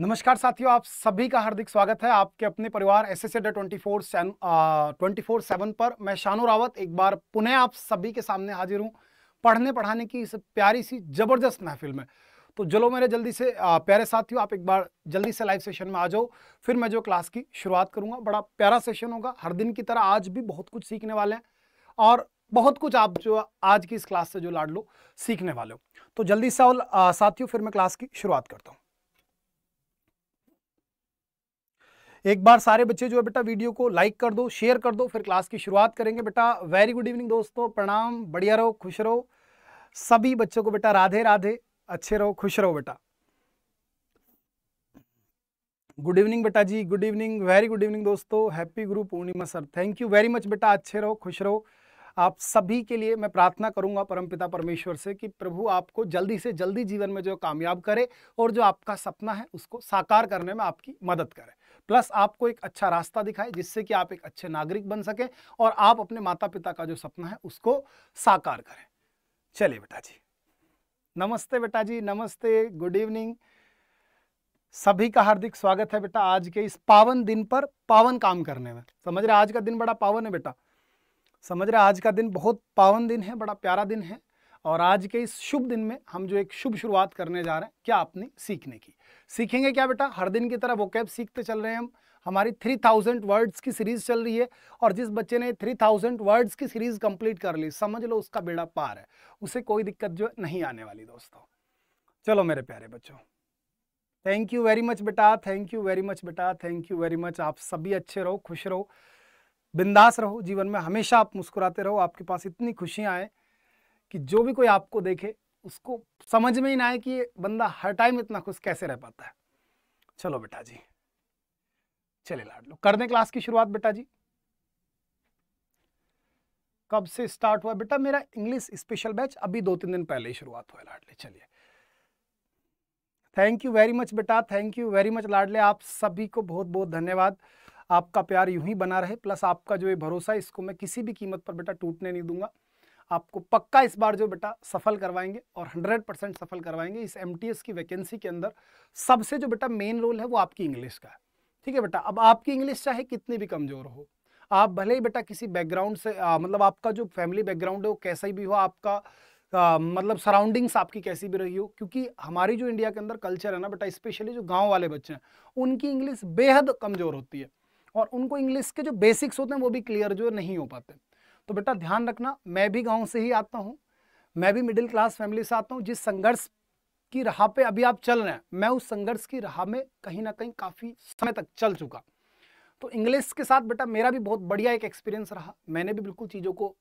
नमस्कार साथियों आप सभी का हार्दिक स्वागत है आपके अपने परिवार एस एस एड twenty four twenty four seven पर मैं शानू रावत एक बार पुनः आप सभी के सामने हाजिर हूँ पढ़ने पढ़ाने की इस प्यारी सी जबरदस्त महफिल में तो चलो मेरे जल्दी से आ, प्यारे साथियों आप एक बार जल्दी से लाइव सेशन में आ जाओ फिर मैं जो क्लास की शुरुआत करूँगा बड़ा प्यारा सेशन होगा हर दिन की तरह आज भी बहुत कुछ सीखने वाले हैं और बहुत कुछ आप जो आज की इस क्लास से जो लाड लो सीखने वाले हो तो जल्दी से साथियों फिर मैं क्लास की शुरुआत करता हूँ एक बार सारे बच्चे जो है बेटा वीडियो को लाइक कर दो शेयर कर दो फिर क्लास की शुरुआत करेंगे बेटा वेरी गुड इवनिंग दोस्तों प्रणाम बढ़िया रहो खुश रहो सभी बच्चों को बेटा राधे राधे अच्छे रहो खुश रहो बेटा गुड इवनिंग बेटा जी good evening very good evening दोस्तों happy Guru Purnima sir thank you very much बेटा अच्छे रहो खुश रहो आप सभी के लिए मैं प्रार्थना करूंगा परमपिता परमेश्वर से कि प्रभु आपको जल्दी से जल्दी जीवन में जो कामयाब करे और जो आपका सपना है उसको साकार करने में आपकी मदद करे प्लस आपको एक अच्छा रास्ता दिखाए जिससे कि आप एक अच्छे नागरिक बन सके और आप अपने माता पिता का जो सपना है उसको साकार करें चलिए बेटा जी नमस्ते बेटा जी नमस्ते गुड इवनिंग सभी का हार्दिक स्वागत है बेटा आज के इस पावन दिन पर पावन काम करने में समझ रहे आज का दिन बड़ा पावन है बेटा समझ रहे आज का दिन बहुत पावन दिन है बड़ा प्यारा दिन है और आज के इस शुभ दिन में हम जो एक शुभ शुरुआत करने जा रहे हैं क्या आपने सीखने की सीखेंगे क्या बेटा हर दिन की तरह वो कैब सीखते चल रहे हैं हम हमारी 3000 वर्ड्स की सीरीज चल रही है और जिस बच्चे ने 3000 वर्ड्स की सीरीज कंप्लीट कर ली समझ लो उसका बेड़ा पार है उसे कोई दिक्कत जो नहीं आने वाली दोस्तों चलो मेरे प्यारे बच्चों थैंक यू वेरी मच बेटा थैंक यू वेरी मच बेटा थैंक यू वेरी मच आप सभी अच्छे रहो खुश रहो बिंदास रहो जीवन में हमेशा आप मुस्कुराते रहो आपके पास इतनी खुशियां आए कि जो भी कोई आपको देखे उसको समझ में ही ना आए कि ये बंदा हर टाइम इतना खुश कैसे रह पाता है चलो बेटा जी चले लाड लो कर दें क्लास की शुरुआत बेटा जी कब से स्टार्ट हुआ बेटा मेरा इंग्लिश स्पेशल बैच अभी दो तीन दिन पहले ही शुरुआत हुआ लाडले चलिए थैंक यू वेरी मच बेटा थैंक यू वेरी मच लाडले आप सभी को बहुत बहुत धन्यवाद आपका प्यार यूं ही बना रहे प्लस आपका जो ये भरोसा है इसको मैं किसी भी कीमत पर बेटा टूटने नहीं दूंगा आपको पक्का इस बार जो बेटा सफल करवाएंगे और 100 परसेंट सफल करवाएंगे इस एम की वैकेंसी के अंदर सबसे जो बेटा मेन रोल है वो आपकी इंग्लिश का है ठीक है बेटा अब आपकी इंग्लिश चाहे कितनी भी कमज़ोर हो आप भले ही बेटा किसी बैकग्राउंड से आ, मतलब आपका जो फैमिली बैकग्राउंड है वो कैसा ही भी हो आपका आ, मतलब सराउंडिंग्स आपकी कैसी भी रही हो क्योंकि हमारी जो इंडिया के अंदर कल्चर है ना बेटा स्पेशली जो गांव वाले बच्चे हैं उनकी इंग्लिश बेहद कमज़ोर होती है और उनको इंग्लिश के जो बेसिक्स होते हैं वो भी क्लियर जो नहीं हो पाते तो बेटा ध्यान रखना मैं भी गाँव से ही आता हूँ मैं भी मिडिल क्लास फैमिली से आता हूँ जिस संघर्ष की राह पे अभी आप चल रहे हैं मैं उस संघर्ष की राह में कहीं ना कहीं काफ़ी समय तक चल चुका तो इंग्लिश के साथ बेटा मेरा भी बहुत बढ़िया एक एक्सपीरियंस रहा मैंने भी बिल्कुल चीज़ों को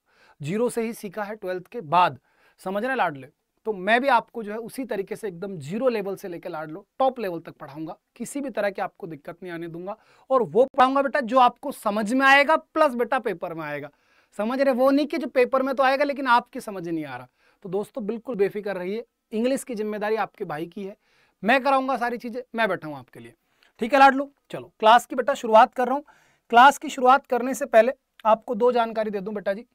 जीरो से ही सीखा है ट्वेल्थ के बाद समझ रहे लाडले तो मैं भी आपको जो है उसी तरीके से एकदम जीरो लेवल से लेकर लाड लो टॉप लेवल तक पढ़ाऊंगा किसी भी तरह की आपको दिक्कत नहीं आने दूंगा और वो पढ़ाऊंगा बेटा जो आपको समझ में आएगा प्लस बेटा पेपर में आएगा समझ रहे वो नहीं कि जो पेपर में तो आएगा लेकिन आपकी समझ नहीं आ रहा तो दोस्तों बिल्कुल बेफिक्र रहिए इंग्लिश की जिम्मेदारी आपके भाई की है मैं कराऊंगा सारी चीज़ें मैं बैठा हूँ आपके लिए ठीक है लाडलू चलो क्लास की बेटा शुरुआत कर रहा हूँ क्लास की शुरुआत करने से पहले आपको दो जानकारी दे दूँ बेटा जी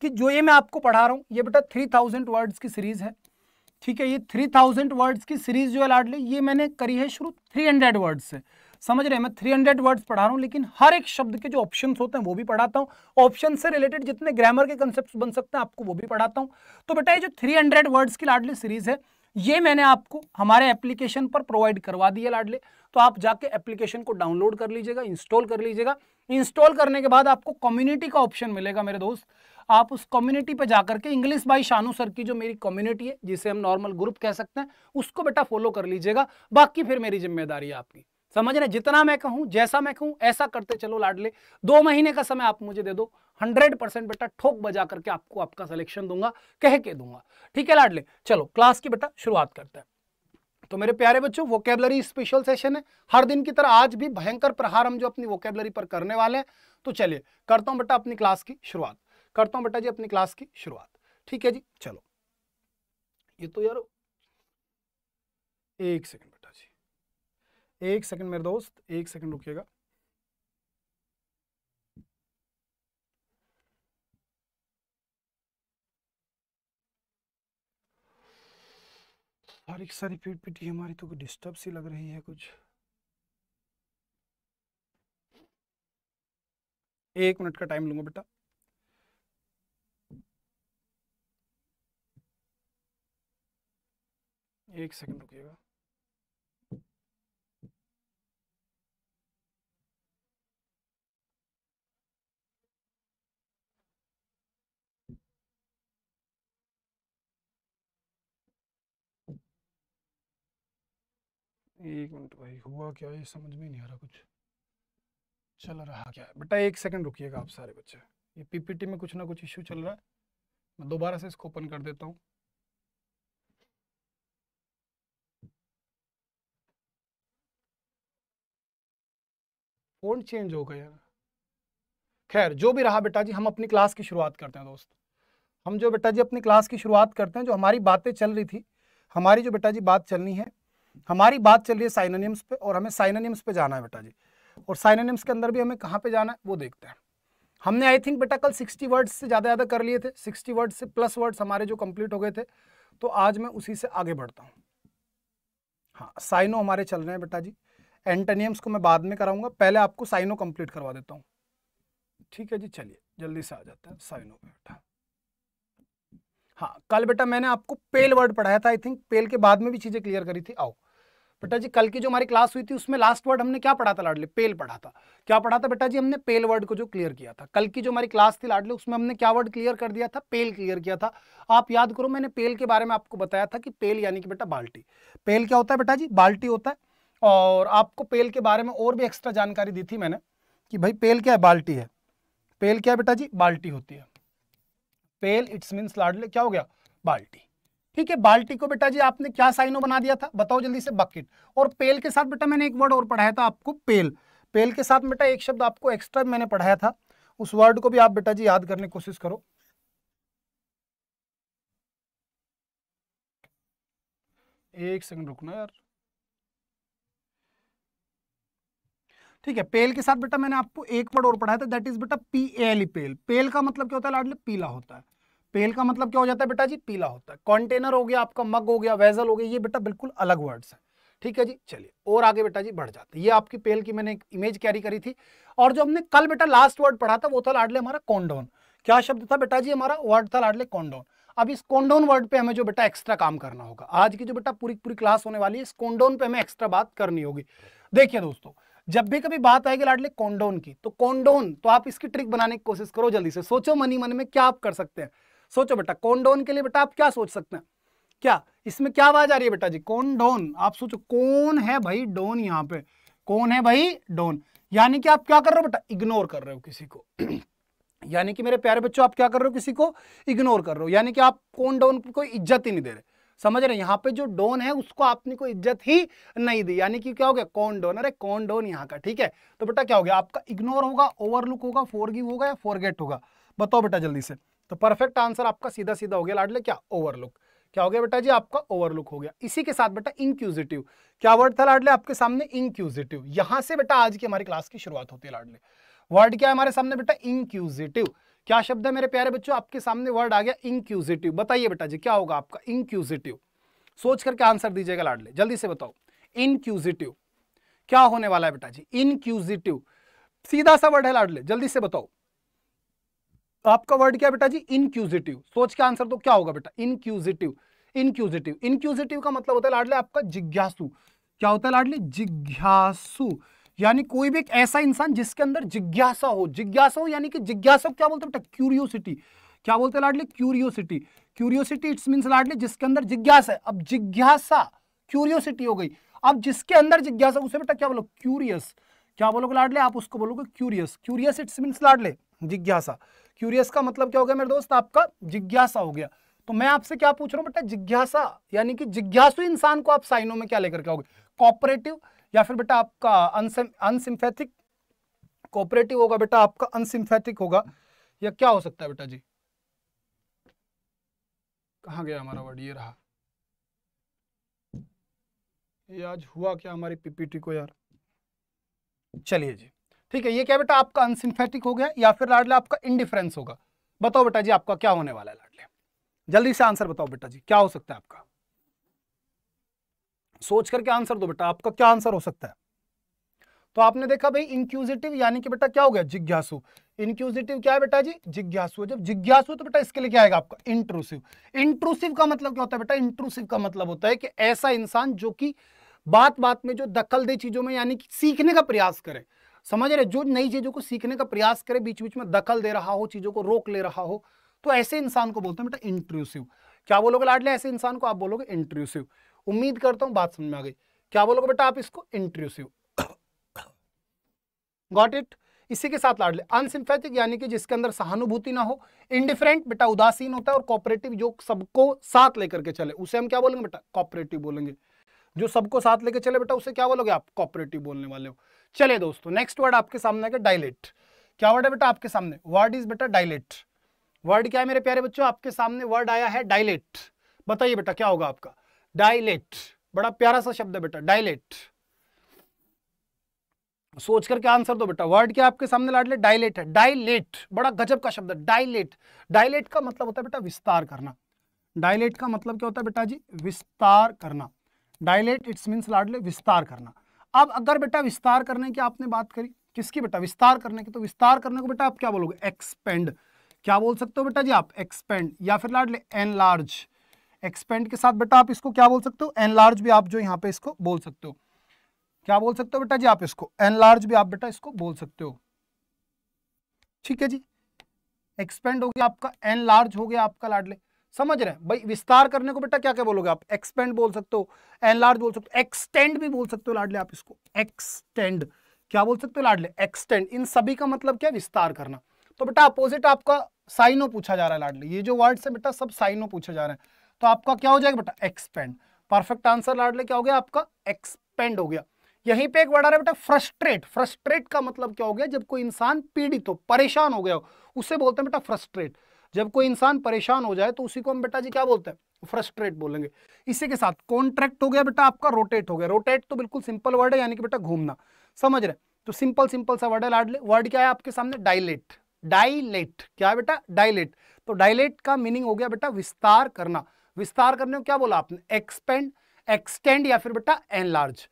कि जो ये मैं आपको पढ़ा रहा हूँ ये बेटा थ्री थाउजेंड वर्ड्स की सीरीज़ है ठीक है ये थ्री थाउजेंड वर्ड्स की सीरीज़ जो है लाडली ये मैंने करी है शुरू थ्री हंड्रेड वर्ड्स से समझ रहे हैं मैं थ्री हंड्रेड वर्ड्स पढ़ा रहा हूँ लेकिन हर एक शब्द के जो ऑप्शन होते हैं वो भी पढ़ाता हूँ ऑप्शन से रिलेटेड जितने ग्रामर के कंसेप्ट बन सकते हैं आपको वो भी पढ़ाता हूँ तो बेटा ये जो थ्री वर्ड्स की लाडली सीरीज है ये मैंने आपको हमारे एप्लीकेशन पर प्रोवाइड करवा दी है लाडले तो आप जाके एप्लीकेशन को डाउनलोड कर लीजिएगा इंस्टॉल कर लीजिएगा इंस्टॉल करने के बाद आपको कम्युनिटी का ऑप्शन मिलेगा मेरे दोस्त आप उस कम्युनिटी पर जाकर के इंग्लिश बाई शानू सर की जो मेरी कम्युनिटी है जिसे हम नॉर्मल ग्रुप कह सकते हैं उसको बेटा फॉलो कर लीजिएगा बाकी फिर मेरी जिम्मेदारी है आपकी समझ रहे जितना मैं कहूं जैसा मैं कहूं ऐसा करते चलो लाडले दो महीने का समय आप मुझे दे दो हंड्रेड परसेंट बेटा ठोक बजा करके आपको आपका सिलेक्शन दूंगा कह के दूंगा ठीक है लाडले चलो क्लास की बेटा शुरुआत करते हैं तो मेरे प्यारे बच्चों वोकेबलरी स्पेशल सेशन है हर दिन की तरह आज भी भयंकर प्रहार हम जो अपनी वोकेबलरी पर करने वाले हैं तो चलिए करता हूं बेटा अपनी क्लास की शुरुआत करता हूं बेटा जी अपनी क्लास की शुरुआत ठीक है जी चलो ये तो यार एक सेकंड एक सेकंड मेरे दोस्त एक सेकंड रुकिएगा और एक सारी पीट पीटी हमारी तो डिस्टर्ब सी लग रही है कुछ एक मिनट का टाइम लूंगा बेटा एक सेकंड रुकिएगा एक मिनट भाई हुआ क्या ये समझ में नहीं आ रहा कुछ चल रहा क्या है बेटा एक सेकंड रुकिएगा आप सारे बच्चे ये पीपीटी में कुछ ना कुछ इश्यू चल रहा है मैं दोबारा से इसको ओपन कर देता हूँ फोन चेंज हो गया खैर जो भी रहा बेटा जी हम अपनी क्लास की शुरुआत करते हैं दोस्त हम जो बेटा जी अपनी क्लास की शुरुआत करते हैं जो हमारी बातें चल रही थी हमारी जो बेटा जी बात चलनी है हमारी बात चल रही है साइनोनिम्स पे और हमें साइनोनिम्स पे जाना है बेटा जी और साइनोनिम्स के अंदर भी हमें कहाँ पे जाना है वो देखते हैं हमने आई थिंक बेटा कल 60 वर्ड्स से ज़्यादा ज़्यादा कर लिए थे 60 वर्ड्स से प्लस वर्ड्स हमारे जो कंप्लीट हो गए थे तो आज मैं उसी से आगे बढ़ता हूँ हाँ साइनो हमारे चल रहे हैं बेटा जी एंटनियम्स को मैं बाद में कराऊंगा पहले आपको साइनो कंप्लीट करवा देता हूँ ठीक है जी चलिए जल्दी से आ जाते हैं साइनो पे बेटा हाँ कल बेटा मैंने आपको पेल वर्ड पढ़ाया था आई थिंक पेल के बाद में भी चीज़ें क्लियर करी थी आओ बेटा जी कल की जो हमारी क्लास हुई थी उसमें लास्ट वर्ड हमने क्या पढ़ा था लाडले पेल पढ़ा था क्या पढ़ा था बेटा जी हमने पेल वर्ड को जो क्लियर किया था कल की जो हमारी क्लास थी लाडले उसमें हमने क्या वर्ड क्लियर कर दिया था पेल क्लियर किया था आप याद करो मैंने पेल के बारे में आपको बताया था कि पेल यानी कि बेटा बाल्टी पेल क्या होता है बेटा जी बाल्टी होता है और आपको पेल के बारे में और भी एक्स्ट्रा जानकारी दी थी मैंने कि भाई पेल क्या है बाल्टी है पेल क्या है बेटा जी बाल्टी होती है पेल इट्स मीन्स लाडले क्या हो गया बाल्टी ठीक है बाल्टी को बेटा जी आपने क्या साइनो बना दिया था बताओ जल्दी से बकेट और पेल के साथ बेटा मैंने एक वर्ड और पढ़ाया था आपको पेल पेल के साथ बेटा एक शब्द आपको एक्स्ट्रा मैंने पढ़ाया था उस वर्ड को भी आप बेटा जी याद करने की कोशिश करो एक सेकंड रुकना यार ठीक है पेल के साथ बेटा मैंने आपको एक वर्ड और पढ़ाया था दैट इज बेटा P L e, pale pale का मतलब क्या होता है लाडले पीला होता है पेल का मतलब क्या हो जाता है बेटा जी पीला होता है कंटेनर हो गया आपका मग हो गया वेजल हो गया ये बेटा बिल्कुल अलग वर्ड्स है ठीक है जी चलिए और आगे बेटा जी बढ़ जाते ये आपकी पेल की मैंने एक इमेज कैरी करी थी और जो हमने कल बेटा लास्ट वर्ड पढ़ा था वो था लाडले हमारा कॉन्डोन क्या शब्द था बेटा जी हमारा वर्ड था लाडले कॉन्डोन अब इस कॉन्डोन वर्ड पे हमें जो बेटा एक्स्ट्रा काम करना होगा आज की जो बेटा पूरी पूरी क्लास होने वाली है इस कॉन्डोन पे हमें एक्स्ट्रा बात करनी होगी देखिए दोस्तों जब भी कभी बात आएगी लाडले कॉन्डोन की तो कॉन्डोन तो आप इसकी ट्रिक बनाने की कोशिश करो जल्दी से सोचो मनी मन में क्या आप कर सकते हैं सोचो बेटा कौनडोन के लिए बेटा आप क्या सोच सकते हैं क्या इसमें क्या आवाज आ रही है बेटा जी डोन आप सोचो कौन है भाई डोन यहाँ पे कौन है भाई डोन यानी कि आप क्या कर रहे हो बेटा इग्नोर कर रहे हो किसी को यानी कि मेरे प्यारे बच्चों आप क्या कर रहे हो किसी को इग्नोर कर रहे हो यानी कि आप कौन डोन कोई इज्जत ही नहीं दे रहे समझ रहे यहाँ पे जो डोन है उसको आपने कोई इज्जत ही नहीं दी यानी कि क्या हो गया कौन डोन अरे कौन डोन यहाँ का ठीक है तो बेटा क्या हो गया आपका इग्नोर होगा ओवरलुक होगा फोरगिव होगा या फोरगेट होगा बताओ बेटा जल्दी से तो परफेक्ट आंसर आपका सीधा सीधा हो गया लाडले क्या ओवरलुक क्या हो गया बेटा जी आपका ओवरलुक हो गया इसी के साथ बेटा इंक्यूजिटिव क्या वर्ड था लाडले आपके सामने इंक्यूजिटिव यहां से बेटा आज की हमारी क्लास की शुरुआत होती है लाडले वर्ड क्या है हमारे सामने बेटा इंक्यूजिटिव क्या शब्द है मेरे प्यारे बच्चों आपके सामने वर्ड आ गया इंक्यूजिटिव बताइए बेटा जी क्या होगा आपका इंक्यूजिटिव सोच करके आंसर दीजिएगा लाडले जल्दी से बताओ इनक्यूजिटिव क्या होने वाला है बेटा जी इनक्यूजिटिव सीधा सा वर्ड है लाडले जल्दी से बताओ आपका वर्ड क्या बेटा जी इनक्यूजिटिव सोच के आंसर तो क्या होगा बेटा इनक्यूजिटिव इनक्यूजिटिव इनक्यूजिटिव का मतलब होता है लाडले आपका जिज्ञासु क्या होता है लाडले जिज्ञासु यानी कोई भी एक ऐसा इंसान जिसके अंदर जिज्ञासा हो जिज्ञासा हो यानी कि जिज्ञासा क्या बोलते बेटा क्यूरियोसिटी क्या बोलते हैं लाडले क्यूरियोसिटी क्यूरियोसिटी इट्स मीन लाडले जिसके अंदर जिज्ञासा है अब जिज्ञासा क्यूरियोसिटी हो गई अब जिसके अंदर जिज्ञासा उसे बेटा क्या बोलो क्यूरियस क्या बोलोगे लाडले आप उसको बोलोगे क्यूरियस क्यूरियस इट्स मीन लाडले जिज्ञासा क्यूरियस का मतलब क्या हो गया मेरे दोस्त आपका जिज्ञासा हो गया तो मैं आपसे क्या पूछ रहा हूं बेटा जिज्ञासा यानी कि जिज्ञासु इंसान को आप साइनों में क्या लेकर के आओगे कॉपरेटिव या फिर बेटा आपका अनसिम्फेथिक कॉपरेटिव होगा बेटा आपका अनसिम्फेथिक होगा या क्या हो सकता है बेटा जी कहा गया हमारा वर्ड ये रहा ये आज हुआ क्या हमारी पीपीटी को यार चलिए जी ठीक है ये क्या बेटा आपका अनसिंथेटिक हो गया या फिर लाडले आपका इनडिफरेंस होगा बताओ बेटा जी आपका क्या होने वाला है लाडले जल्दी से आंसर बताओ बेटा जी क्या हो सकता है आपका सोच करके आंसर दो बेटा आपका क्या आंसर हो सकता है तो आपने देखा भाई इंक्यूजिटिव यानी कि बेटा क्या हो गया जिज्ञासु इंक्यूजिटिव क्या है बेटा जी जिज्ञासु जब जिज्ञासु तो बेटा इसके लिए क्या आएगा आपका इंट्रूसिव इंट्रूसिव का मतलब क्या होता है बेटा इंट्रूसिव का मतलब होता है कि ऐसा इंसान जो कि बात बात में जो दखल दे चीजों में यानी कि सीखने का प्रयास करे समझ रहे जो नई चीज़ों को सीखने का प्रयास करे बीच बीच में दखल दे रहा हो चीज़ों को रोक ले रहा हो तो ऐसे इंसान को बोलते हैं बेटा इंट्रूसिव क्या बोलोगे लाडले ऐसे इंसान को आप बोलोगे इंट्रूसिव उम्मीद करता हूँ बात समझ में आ गई क्या बोलोगे बेटा आप इसको इंट्रूसिव गॉट इट इसी के साथ लाडले अनसिम्पैथिक यानी कि जिसके अंदर सहानुभूति ना हो इंडिफरेंट बेटा उदासीन होता है और कॉपरेटिव जो सबको साथ लेकर के चले उसे हम क्या बोलेंगे बेटा कॉपरेटिव बोलेंगे जो सबको साथ लेकर चले बेटा उसे क्या बोलोगे आप कॉपरेटिव बोलने वाले हो चले दोस्तों नेक्स्ट वर्ड आपके सामने आएगा डायलेट क्या वर्ड है बेटा आपके सामने वर्ड इज बेटा डायलेट वर्ड क्या है मेरे प्यारे बच्चों आपके सामने वर्ड आया है डायलेट बताइए बेटा क्या होगा आपका डायलेट बड़ा प्यारा सा शब्द है बेटा डायलेट सोच करके आंसर दो बेटा वर्ड क्या आपके सामने लाडले डायलेट है डायलेट बड़ा गजब का शब्द है डायलेट डायलेट का मतलब होता है बेटा विस्तार करना डायलेट का मतलब क्या होता है बेटा जी विस्तार करना डायलेट इट्स मीन्स लाडले विस्तार करना अब अगर बेटा विस्तार करने की आपने बात करी किसकी बेटा विस्तार करने की तो विस्तार करने को बेटा आप क्या बोलोगे एक्सपेंड क्या बोल सकते हो बेटा जी आप एक्सपेंड या फिर ले एन लार्ज एक्सपेंड के साथ बेटा आप इसको क्या बोल सकते हो एन लार्ज भी आप जो यहाँ पे इसको बोल सकते हो क्या बोल सकते हो बेटा जी आप इसको एन लार्ज भी आप बेटा इसको बोल सकते हो ठीक है जी एक्सपेंड हो गया आपका एन लार्ज हो गया आपका लाडले समझ रहे हैं भाई विस्तार करने को बेटा क्या क्या बोलोगे आप एक्सपेंड बोल सकते हो एनलार्ज बोल सकते हो एक्सटेंड भी बोल सकते हो लाडले आप इसको एक्सटेंड क्या बोल सकते हो लाडले एक्सटेंड इन सभी का मतलब क्या विस्तार करना तो बेटा अपोजिट आपका साइनो पूछा जा रहा है लाडले ये जो वर्ड्स है बेटा सब साइनो पूछे जा रहे हैं तो आपका क्या हो जाएगा बेटा एक्सपेंड परफेक्ट आंसर लाडले क्या हो गया आपका एक्सपेंड हो गया यहीं पे एक वर्ड आ रहा है बेटा फ्रस्ट्रेट फ्रस्ट्रेट का मतलब क्या हो गया जब कोई इंसान पीड़ित हो परेशान हो गया हो उसे बोलते हैं बेटा फ्रस्ट्रेट जब कोई इंसान परेशान हो जाए तो उसी को हम बेटा जी क्या बोलते हैं फ्रस्ट्रेट बोलेंगे इसी के साथ कॉन्ट्रैक्ट हो गया बेटा आपका रोटेट हो गया रोटेट तो बिल्कुल सिंपल वर्ड है यानी कि बेटा घूमना समझ रहे तो सिंपल सिंपल सा वर्ड है लाडले वर्ड क्या है आपके सामने डायलेट डायलेट क्या है बेटा डायलेट तो डायलेट का मीनिंग हो गया बेटा विस्तार करना विस्तार करने को क्या बोला आपने एक्सपेंड एक्सटेंड या फिर बेटा एनलार्ज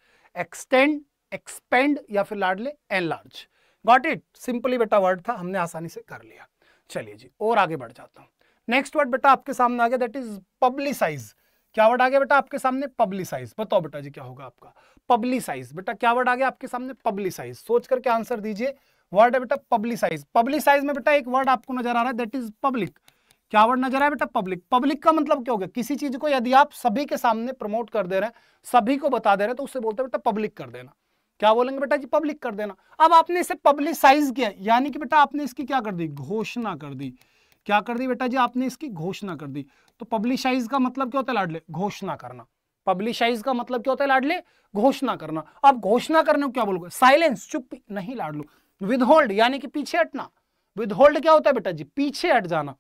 एक्सटेंड एक्सपेंड या फिर लाडले एनलार्ज गॉट इट सिंपली बेटा वर्ड था हमने आसानी से कर लिया चलिए जी और आगे बढ़ जाता हूँ नेक्स्ट वर्ड बेटा आपके सामने आ गया दैट इज पब्लिसाइज क्या वर्ड आ गया बेटा आपके सामने पब्लिसाइज बताओ बेटा जी क्या होगा आपका पब्लिसाइज बेटा क्या वर्ड आ गया आपके सामने पब्लिसाइज सोच करके आंसर दीजिए वर्ड है बेटा पब्लिसाइज पब्लिसाइज में बेटा एक वर्ड आपको नजर आ रहा है दैट इज पब्लिक क्या वर्ड नजर आया बेटा पब्लिक पब्लिक का मतलब क्या हो गया किसी चीज को यदि आप सभी के सामने प्रमोट कर दे रहे हैं सभी को बता दे रहे हैं तो उससे बोलते हैं बेटा पब्लिक कर देना क्या बोलेंगे बेटा जी पब्लिक कर देना अब आपने इसे पब्लिसाइज किया यानी कि बेटा आपने इसकी क्या कर दी घोषणा कर दी क्या कर दी बेटा जी आपने इसकी घोषणा कर दी तो पब्लिशाइज का मतलब क्या होता है लाडले घोषणा करना पब्लिशाइज का मतलब क्या होता है लाडले घोषणा करना अब घोषणा करने को क्या बोलोगे साइलेंस चुप नहीं लाडलो विदहोल्ड यानी कि पीछे हटना विदहोल्ड क्या होता है बेटा जी पीछे हट जाना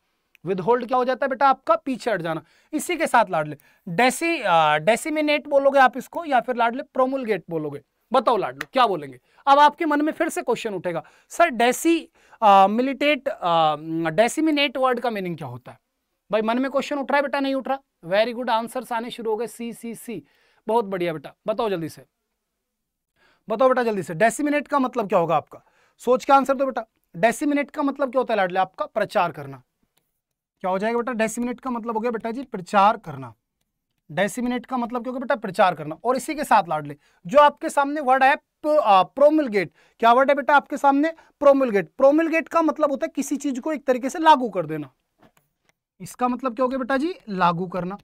विदहोल्ड क्या हो जाता है बेटा आपका पीछे हट जाना इसी के साथ लाडले डेसी डेसीमिनेट बोलोगे आप इसको या फिर लाडले प्रोमुलगेट बोलोगे बताओ लाडलो क्या बोलेंगे अब आपके मन में फिर से क्वेश्चन उठेगा सर डेसी मिलिटेट डेसिमिनेट वर्ड का मीनिंग क्या होता है भाई मन में क्वेश्चन उठ रहा है बेटा नहीं उठ रहा वेरी गुड आंसर आने शुरू हो गए सी सी सी बहुत बढ़िया बेटा बताओ जल्दी से बताओ बेटा जल्दी से डेसिमिनेट का मतलब क्या होगा आपका सोच के आंसर दो बेटा डेसिमिनेट का मतलब क्या होता है लाडले आपका प्रचार करना क्या हो जाएगा बेटा डेसिमिनेट का मतलब हो गया बेटा जी प्रचार करना डेसिमिनेट का मतलब क्योंकि बेटा प्रचार करना और इसी के साथ लाडले जो आपके सामने वर्ड है प्रोमिलगेट क्या वर्ड है बेटा आपके सामने प्रोमिलगेट प्रोमिलगेट का मतलब होता है किसी चीज को एक तरीके से लागू कर देना इसका मतलब क्या हो गया बेटा जी लागू करना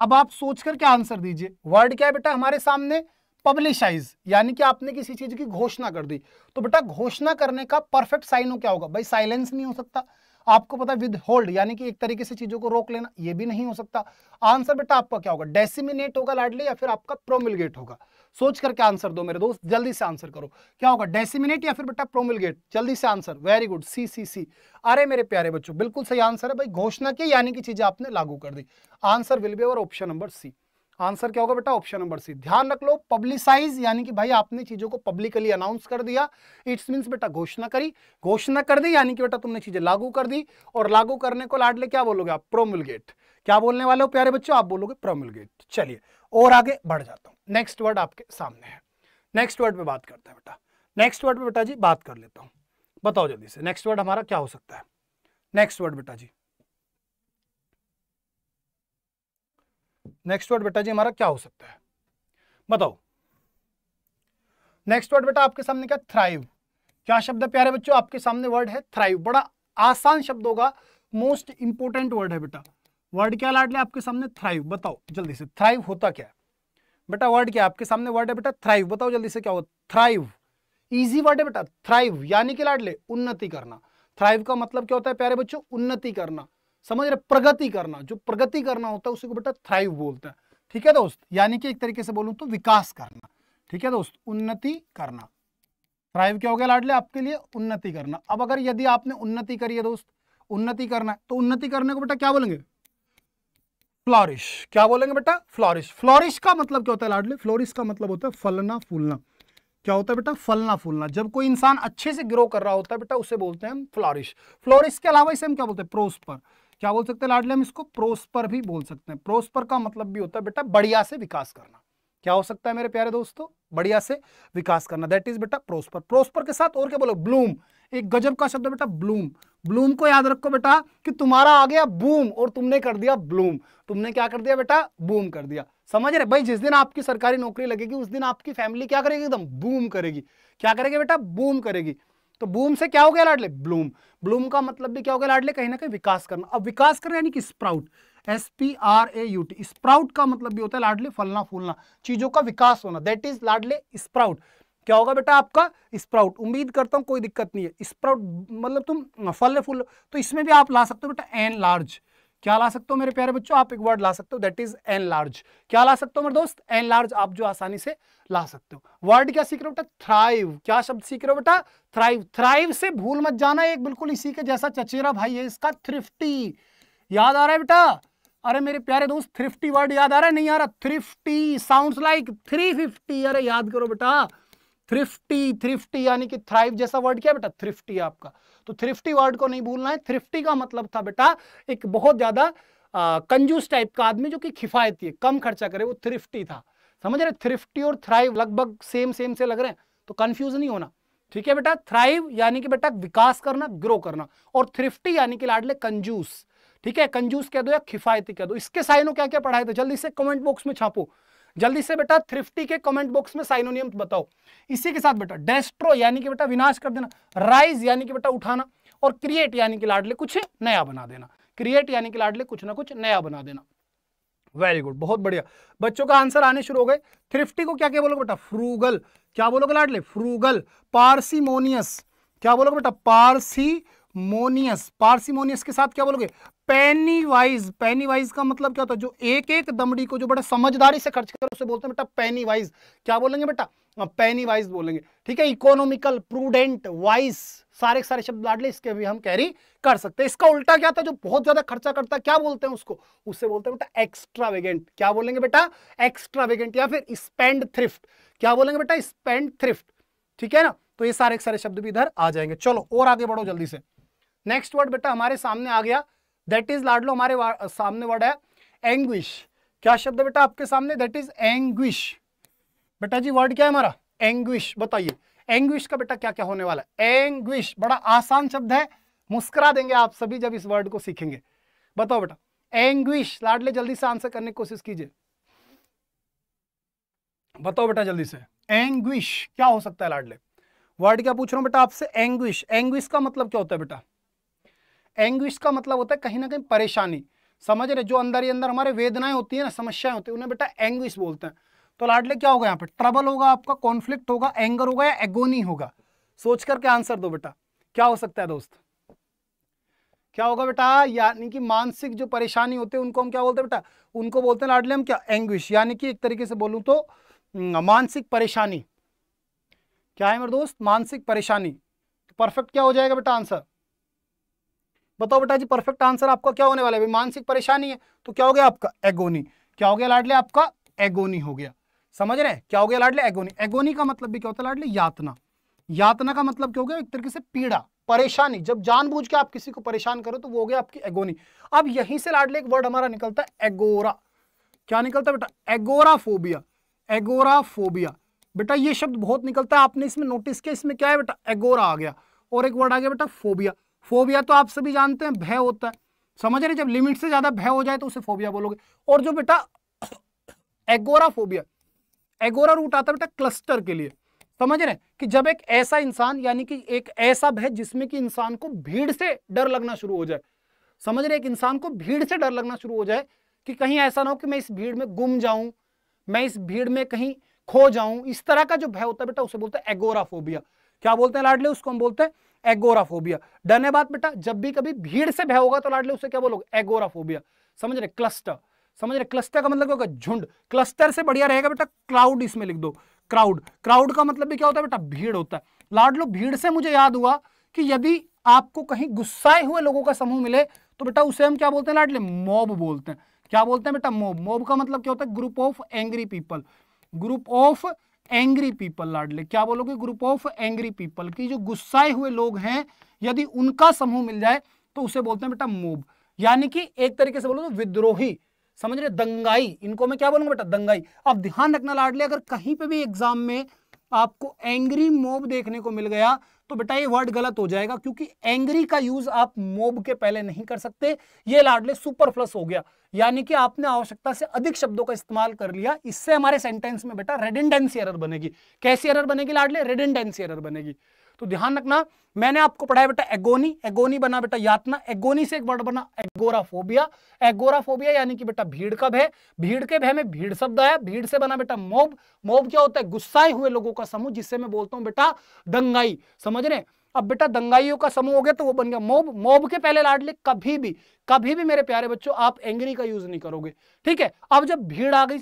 अब आप सोच करके आंसर दीजिए वर्ड क्या है बेटा हमारे सामने पब्लिशाइज यानी कि आपने किसी चीज की घोषणा कर दी तो बेटा घोषणा करने का परफेक्ट साइन हो क्या होगा भाई साइलेंस नहीं हो सकता आपको पता विद होल्ड यानी कि एक तरीके से चीजों को रोक लेना ये भी नहीं हो सकता आंसर बेटा आपका क्या होगा डेसिमिनेट होगा लाडली या फिर आपका प्रोमिलगेट होगा सोच करके आंसर दो मेरे दोस्त जल्दी से आंसर करो क्या होगा डेसिमिनेट या फिर बेटा प्रोमिलगेट जल्दी से answer very good C C C अरे मेरे प्यारे बच्चों बिल्कुल सही आंसर है भाई घोषणा की यानी कि चीजें आपने लागू कर दी answer will be our option number C answer क्या होगा बेटा ऑप्शन नंबर सी ध्यान रख लो पब्लिसाइज यानी कि भाई आपने चीजों को पब्लिकली अनाउंस कर दिया इट्स मींस बेटा घोषणा करी घोषणा कर दी यानी कि बेटा तुमने चीजें लागू कर दी और लागू करने को लाडले क्या बोलोगे आप प्रोमुलगेट क्या बोलने वाले हो प्यारे बच्चों आप बोलोगे प्रोमुलगेट चलिए और आगे बढ़ जाता हूँ नेक्स्ट वर्ड आपके सामने है नेक्स्ट वर्ड पर बात करते हैं बेटा नेक्स्ट वर्ड पर बेटा जी बात कर लेता हूँ बताओ जल्दी से नेक्स्ट वर्ड हमारा क्या हो सकता है नेक्स्ट वर्ड बेटा जी नेक्स्ट वर्ड बेटा जी हमारा क्या हो सकता है बताओ नेक्स्ट वर्ड बेटा आपके सामने क्या थ्राइव क्या शब्द है प्यारे बच्चों आपके सामने वर्ड है थ्राइव बड़ा आसान शब्द होगा मोस्ट इंपोर्टेंट वर्ड है बेटा वर्ड क्या लाडले आपके सामने थ्राइव बताओ जल्दी से थ्राइव होता क्या बेटा वर्ड क्या आपके सामने वर्ड है बेटा थ्राइव बताओ जल्दी से क्या हो थ्राइव इजी वर्ड है बेटा थ्राइव यानी कि लाडले उन्नति करना थ्राइव का मतलब क्या होता है प्यारे बच्चों उन्नति करना समझ रहे प्रगति करना जो प्रगति करना होता है उसी को बेटा थ्राइव बोलता है ठीक है दोस्त यानी कि एक तरीके से बोलूं तो विकास करना ठीक है दोस्त उन्नति करना थ्राइव क्या हो गया लाडले आपके लिए उन्नति करना अब अगर यदि आपने उन्नति करी है दोस्त उन्नति करना है तो उन्नति करने को बेटा क्या बोलेंगे फ्लॉरिश क्या बोलेंगे बेटा फ्लॉरिश फ्लॉरिश का मतलब क्या होता है लाडले फ्लोरिश का मतलब होता है फलना फूलना क्या होता है बेटा फलना फूलना जब कोई इंसान अच्छे से ग्रो कर रहा होता है बेटा उसे बोलते हैं हम फ्लॉरिश फ्लोरिश के अलावा इसे हम क्या बोलते हैं प्रोस्पर क्या बोल सकते हैं लाडले हम इसको प्रोस्पर भी बोल सकते हैं प्रोस्पर का मतलब भी होता है बेटा बढ़िया से विकास करना क्या हो सकता है मेरे प्यारे दोस्तों बढ़िया से विकास करना दैट इज बेटा प्रोस्पर प्रोस्पर के साथ और क्या बोलो ब्लूम एक गजब का शब्द बेटा ब्लूम ब्लूम को याद रखो बेटा कि तुम्हारा आ गया बूम और तुमने कर दिया ब्लूम तुमने क्या कर दिया बेटा बूम कर दिया समझ रहे भाई जिस दिन आपकी सरकारी नौकरी लगेगी उस दिन आपकी फैमिली क्या करेगी एकदम बूम करेगी क्या करेगी बेटा बूम करेगी तो बूम से क्या हो गया लाडले ब्लूम ब्लूम का मतलब भी क्या हो गया लाडले कहीं ना कहीं विकास करना अब विकास करना यानी कि sprout S P R A U T sprout का मतलब भी होता है लाडले फलना फूलना चीजों का विकास होना दैट इज लाडले स्प्राउट क्या होगा बेटा आपका स्प्राउट उम्मीद करता हूं कोई दिक्कत नहीं है स्प्राउट मतलब तुम फल फूल तो इसमें भी आप ला सकते हो बेटा एन लार्ज क्या ला सकते हो मेरे प्यारे बच्चों आप एक वर्ड ला सकते हो दैट इज एन लार्ज क्या ला सकते हो मेरे दोस्त एन लार्ज आप जो आसानी से ला सकते हो वर्ड क्या सीख रहे हो बेटा थ्राइव क्या शब्द सीख रहे हो बेटा थ्राइव थ्राइव से भूल मत जाना एक बिल्कुल इसी के जैसा चचेरा भाई है इसका थ्रिफ्टी याद आ रहा है बेटा अरे मेरे प्यारे दोस्त थ्रिफ्टी वर्ड याद आ रहा है नहीं आ रहा thrifty sound like three fifty अरे याद करो बेटा थ्रिफ्टी थ्रिफ्टी यानी कि थ्राइव जैसा वर्ड क्या बेटा थ्रिफ्टी आपका तो थ्रिफ्टी वर्ड को नहीं भूलना है थ्रिफ्टी का मतलब था बेटा एक बहुत ज़्यादा कंजूस टाइप का आदमी जो कि किफ़ायती है कम खर्चा करे वो थ्रिफ्टी था समझ रहे थ्रिफ्टी और थ्राइव लगभग सेम सेम से लग रहे हैं तो कंफ्यूज नहीं होना ठीक है बेटा थ्राइव यानी कि बेटा विकास करना ग्रो करना और थ्रिफ्टी यानी कि लाडले कंजूस ठीक है कंजूस कह दो या किफायती कह दो इसके साइनों क्या क्या पढ़ाए थे जल्दी से कमेंट बॉक्स में छापो जल्दी से बेटा थ्रिफ्टी के कमेंट बॉक्स में साइनोनियम बताओ इसी के साथ बेटा डेस्ट्रो यानी कि बेटा विनाश कर देना राइज यानी कि बेटा उठाना और क्रिएट यानी कि लाडले कुछ नया बना देना क्रिएट यानी कि लाडले कुछ ना कुछ नया बना देना वेरी गुड बहुत बढ़िया बच्चों का आंसर आने शुरू हो गए थ्रिफ्टी को क्या क्या बोलोगे बेटा फ्रूगल क्या बोलोगे लाडले फ्रूगल पारसीमोनियस क्या बोलोगे बेटा पारसी मोनियस पार्सिमोनियस के साथ क्या बोलोगे पैनी वाइज वाइज का मतलब क्या होता है जो एक एक दमड़ी को जो बड़ा समझदारी से खर्च कर उसे बोलते हैं बेटा पैनी वाइज क्या बोलेंगे बेटा पैनी हाँ, वाइज बोलेंगे ठीक है इकोनॉमिकल प्रूडेंट वाइज सारे सारे शब्द लाड ले इसके भी हम कैरी कर सकते हैं इसका उल्टा क्या था जो बहुत ज्यादा खर्चा करता क्या बोलते हैं उसको उससे बोलते हैं बेटा एक्स्ट्रावेगेंट क्या बोलेंगे बेटा एक्स्ट्रावेगेंट या फिर स्पेंड थ्रिफ्ट क्या बोलेंगे बेटा स्पेंड थ्रिफ्ट ठीक है ना तो ये सारे सारे शब्द भी इधर आ जाएंगे चलो और आगे बढ़ो जल्दी से नेक्स्ट वर्ड बेटा हमारे सामने आ गया दैट इज लाडलो हमारे सामने वर्ड है एंग्विश क्या शब्द बेटा आपके सामने दैट इज एंग्विश बेटा जी वर्ड क्या है हमारा एंग्विश बताइए एंग्विश का बेटा क्या क्या होने वाला है एंग्विश बड़ा आसान शब्द है मुस्कुरा देंगे आप सभी जब इस वर्ड को सीखेंगे बताओ बेटा एंग्विश लाडले जल्दी से आंसर करने की कोशिश कीजिए बताओ बेटा जल्दी से एंग्विश क्या हो सकता है लाडले वर्ड क्या पूछ रहा हूं बेटा आपसे एंग्विश एंग्विश का मतलब क्या होता है बेटा एंग्विश का मतलब होता है कहीं ना कहीं परेशानी समझ रहे जो अंदर ही अंदर हमारे वेदनाएं होती है ना समस्याएं होती है उन्हें बेटा एंग्विश बोलते हैं तो लाडले क्या होगा यहाँ पे ट्रबल होगा आपका कॉन्फ्लिक्ट होगा एंगर होगा या एगोनी होगा सोच करके आंसर दो बेटा क्या हो सकता है दोस्त क्या होगा बेटा यानी कि मानसिक जो परेशानी होती है उनको हम क्या बोलते हैं बेटा उनको बोलते हैं लाडले हम क्या एंग्विश यानी कि एक तरीके से बोलूं तो मानसिक परेशानी क्या है मेरे दोस्त मानसिक परेशानी परफेक्ट तो क्या हो जाएगा बेटा आंसर बताओ बेटा जी परफेक्ट आंसर आपका क्या होने वाला है मानसिक परेशानी है तो क्या हो गया आपका एगोनी क्या हो गया लाडले आपका एगोनी हो गया समझ रहे हैं क्या हो गया लाडले एगोनी एगोनी का मतलब भी क्या होता है लाडले यातना यातना का मतलब क्या हो गया एक तरीके से पीड़ा परेशानी जब जानबूझ के आप किसी को परेशान करो तो वो हो गया आपकी एगोनी अब यहीं से लाडले एक वर्ड हमारा निकलता है एगोरा क्या निकलता है बेटा एगोराफोबिया एगोराफोबिया बेटा ये शब्द बहुत निकलता है आपने इसमें नोटिस किया इसमें क्या है बेटा एगोरा आ गया और एक वर्ड आ गया बेटा फोबिया फोबिया तो आप सभी जानते हैं भय होता है समझ रहे जब लिमिट से ज्यादा भय हो जाए तो उसे फोबिया बोलोगे और जो बेटा एगोरा फोबिया एगोरा रूट आता है बेटा क्लस्टर के लिए समझ रहे कि जब एक ऐसा इंसान यानी कि एक ऐसा भय जिसमें कि इंसान को भीड़ से डर लगना शुरू हो जाए समझ रहे एक इंसान को भीड़ से डर लगना शुरू हो जाए कि कहीं ऐसा ना हो कि मैं इस भीड़ में गुम जाऊं मैं इस भीड़ में कहीं खो जाऊं इस तरह का जो भय होता है बेटा उसे बोलते हैं फोबिया क्या बोलते हैं लाडले उसको हम बोलते हैं एगोराफोबिया डर है बात बेटा जब भी कभी भीड़ से भय होगा तो लाडले उसे क्या बोलोगे एगोराफोबिया समझ रहे क्लस्टर समझ रहे क्लस्टर का मतलब क्या होगा झुंड क्लस्टर से बढ़िया रहेगा बेटा क्राउड इसमें लिख दो क्राउड क्राउड का मतलब भी क्या होता है बेटा भीड़ होता है लाडलो भीड़ से मुझे याद हुआ कि यदि आपको कहीं गुस्साए हुए लोगों का समूह मिले तो बेटा उसे हम क्या बोलते हैं लाडले मॉब बोलते हैं क्या बोलते हैं बेटा मॉब मॉब का मतलब क्या होता है group of angry people group of angry people लाडले क्या बोलोगे ग्रुप ऑफ एंग्री पीपल की जो गुस्साए हुए लोग हैं यदि उनका समूह मिल जाए तो उसे बोलते हैं बेटा मूव यानी कि एक तरीके से बोलो तो विद्रोही समझ रहे दंगाई इनको मैं क्या बोलूंगा बेटा दंगाई अब ध्यान रखना लाडले अगर कहीं पे भी एग्जाम में आपको एंग्री मोब देखने को मिल गया तो बेटा ये वर्ड गलत हो जाएगा क्योंकि एंग्री का यूज आप मोब के पहले नहीं कर सकते ये लाडले सुपर प्लस हो गया यानी कि आपने आवश्यकता से अधिक शब्दों का इस्तेमाल कर लिया इससे हमारे सेंटेंस में बेटा रेडेंडेंसी एरर बनेगी कैसी एरर बनेगी लाडले रेडेंडेंसी एरर बनेगी तो ध्यान रखना मैंने आपको पढ़ाया बेटा एगोनी एगोनी बना बेटा यातना एगोनी से एक वर्ड बना एगोराफोबिया एगोराफोबिया यानी कि बेटा भीड़ का भय भीड़ के भय में भीड़ शब्द आया भीड़ से बना बेटा मोब मोब क्या होता है गुस्साए हुए लोगों का समूह जिससे मैं बोलता हूँ बेटा दंगाई समझ रहे अब बेटा दंगाइयों का समूह हो गया तो वो बन गया मोब मोब के पहले लाडले कभी भी कभी भी मेरे प्यारे बच्चों आप एंग्री का यूज नहीं करोगे ठीक है अब जब भीड़ आ गई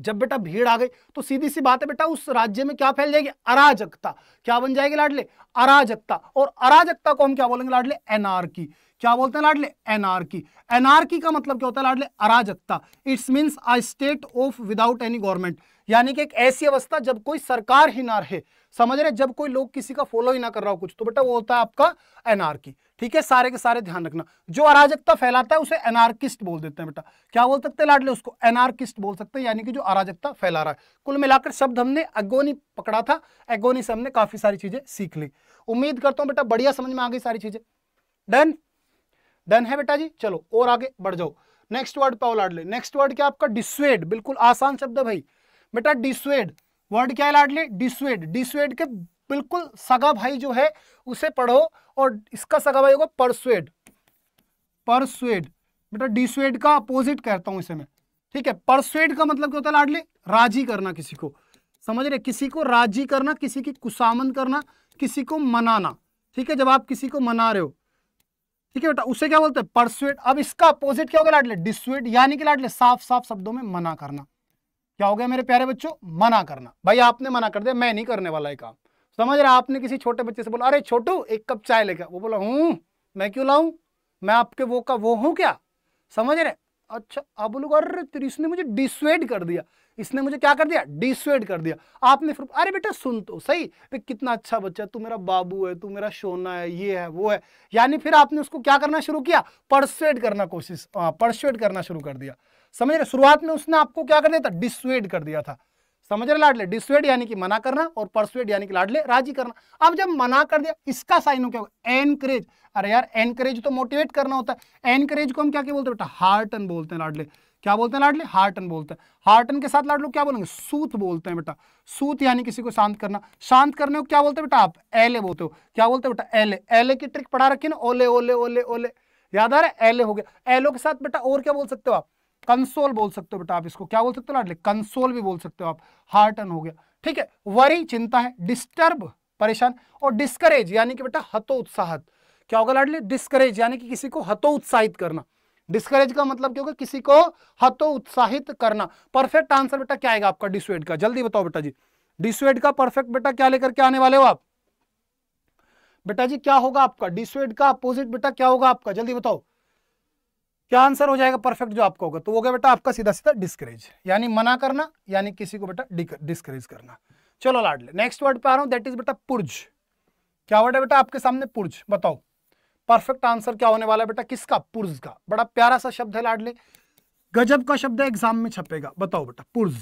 जब बेटा भीड़ आ गई तो सीधी सी बात है बेटा उस राज्य में क्या फैल जाएगी अराजकता क्या बन जाएगी लाडले अराजकता और अराजकता को हम क्या बोलेंगे लाडले एनआर की क्या बोलते हैं लाडले एनआर की एनआर की का मतलब क्या होता है लाडले अराजकता it's means a state of without any government यानी कि एक ऐसी अवस्था जब कोई सरकार ही ना रहे समझ रहे जब कोई लोग किसी का फॉलो ही ना कर रहा हो कुछ तो बेटा वो होता है आपका एनआरकी ठीक है सारे के सारे ध्यान रखना जो अराजकता फैलाता है उसे एनार्किस्ट बोल देते हैं बेटा क्या बोल सकते हैं लाडले उसको एनार्किस्ट बोल सकते हैं यानी कि जो अराजकता फैला रहा है कुल मिलाकर शब्द हमने एगोनी पकड़ा था एगोनी से हमने काफी सारी चीजें सीख ली उम्मीद करता हूं बेटा बढ़िया समझ में आ गई सारी चीजें डन डन है बेटा जी चलो और आगे बढ़ जाओ नेक्स्ट वर्ड पाओ लाडले नेक्स्ट वर्ड क्या आपका डिस्वेड बिल्कुल आसान शब्द है भाई बेटा डिसवेड वर्ड क्या है लाडली डिसवेड डिसवेड के बिल्कुल सगा भाई जो है उसे पढ़ो और इसका सगा भाई होगा परसुएड परसुएड बेटा डिसवेड का अपोजिट कहता हूं इसे मैं ठीक है परसुएड का मतलब क्या होता है लाडली राजी करना किसी को समझ रहे किसी को राजी करना किसी की कुसामन करना किसी को मनाना ठीक है जब आप किसी को मना रहे हो ठीक है बेटा उसे क्या बोलते हैं परसुएड अब इसका अपोजिट क्या होगा लाडले डिसवेड यानी कि लाडले साफ साफ शब्दों में मना करना क्या हो गया मेरे प्यारे बच्चों मना करना भाई आपने मना कर दिया मैं नहीं करने वाला ये काम समझ रहे आपने किसी छोटे बच्चे से बोला अरे छोटू एक कप चाय लेके वो बोला हूँ मैं क्यों लाऊ मैं आपके वो का वो हूँ क्या समझ रहे अच्छा आप बोलोगे अरे तेरी इसने मुझे डिसवेड कर दिया इसने मुझे क्या कर दिया डिसवेड कर दिया आपने फिर अरे बेटा सुन तो सही भाई कितना अच्छा बच्चा तू मेरा बाबू है तू मेरा सोना है ये है वो है यानी फिर आपने उसको क्या करना शुरू किया परसुएड करना कोशिश परसुएड हाँ, करना शुरू कर दिया समझ रहे शुरुआत में उसने आपको क्या कर दिया था डिसवेड कर दिया था समझ रहे लाडले डिसवेड यानी कि मना करना और परसुएड यानी कि लाडले राजी करना अब जब मना कर दिया इसका साइन हो क्या होगा एनकरेज अरे यार एनकरेज तो मोटिवेट करना होता है एनकरेज को हम क्या क्या बोलते बेटा हार्टन बोलते हैं लाडले क्या बोलते हैं लाडले हार्टन बोलते हैं हार्टन के साथ लाडलो क्या बोलेंगे सूत बोलते हैं बेटा सूत यानी किसी को शांत करना शांत करने को क्या बोलते बेटा आप एले बोलते हो क्या बोलते बेटा एले एले की ट्रिक पढ़ा रखी ना ओले ओले ओले ओले याद आ रहा है एले हो गया एलो के साथ बेटा और क्या बोल सकते हो आप कंसोल बोल सकते हो बेटा आप इसको क्या बोल सकते हो लाडले कंसोल भी बोल सकते हो आप हार्ट हो गया ठीक है वरी चिंता है डिस्टर्ब परेशान और डिस्करेज यानी कि बेटा हतो उत्साहत क्या होगा लाडले डिस्करेज यानी कि किसी को हतो उत्साहित करना डिस्करेज का मतलब क्या होगा किसी को हतो उत्साहित करना परफेक्ट आंसर बेटा क्या आएगा आपका डिसुएड का जल्दी बताओ बेटा जी डिसुएड का परफेक्ट बेटा क्या लेकर के आने वाले हो आप बेटा जी क्या होगा आपका डिसुएड का अपोजिट बेटा क्या होगा आपका जल्दी बताओ क्या आंसर हो जाएगा परफेक्ट जो आपका होगा तो हो गया बेटा आपका सीधा सीधा डिस्करेज यानी मना करना यानी किसी को बेटा डिस्करेज करना चलो लाडले नेक्स्ट वर्ड पे आ रहा हूं दैट इज बेटा पुर्ज क्या वर्ड है बेटा आपके सामने पुर्ज बताओ परफेक्ट आंसर क्या होने वाला है बेटा किसका पुर्ज का बड़ा प्यारा सा शब्द है लाडले गजब का शब्द है एग्जाम में छपेगा बताओ बेटा पुर्ज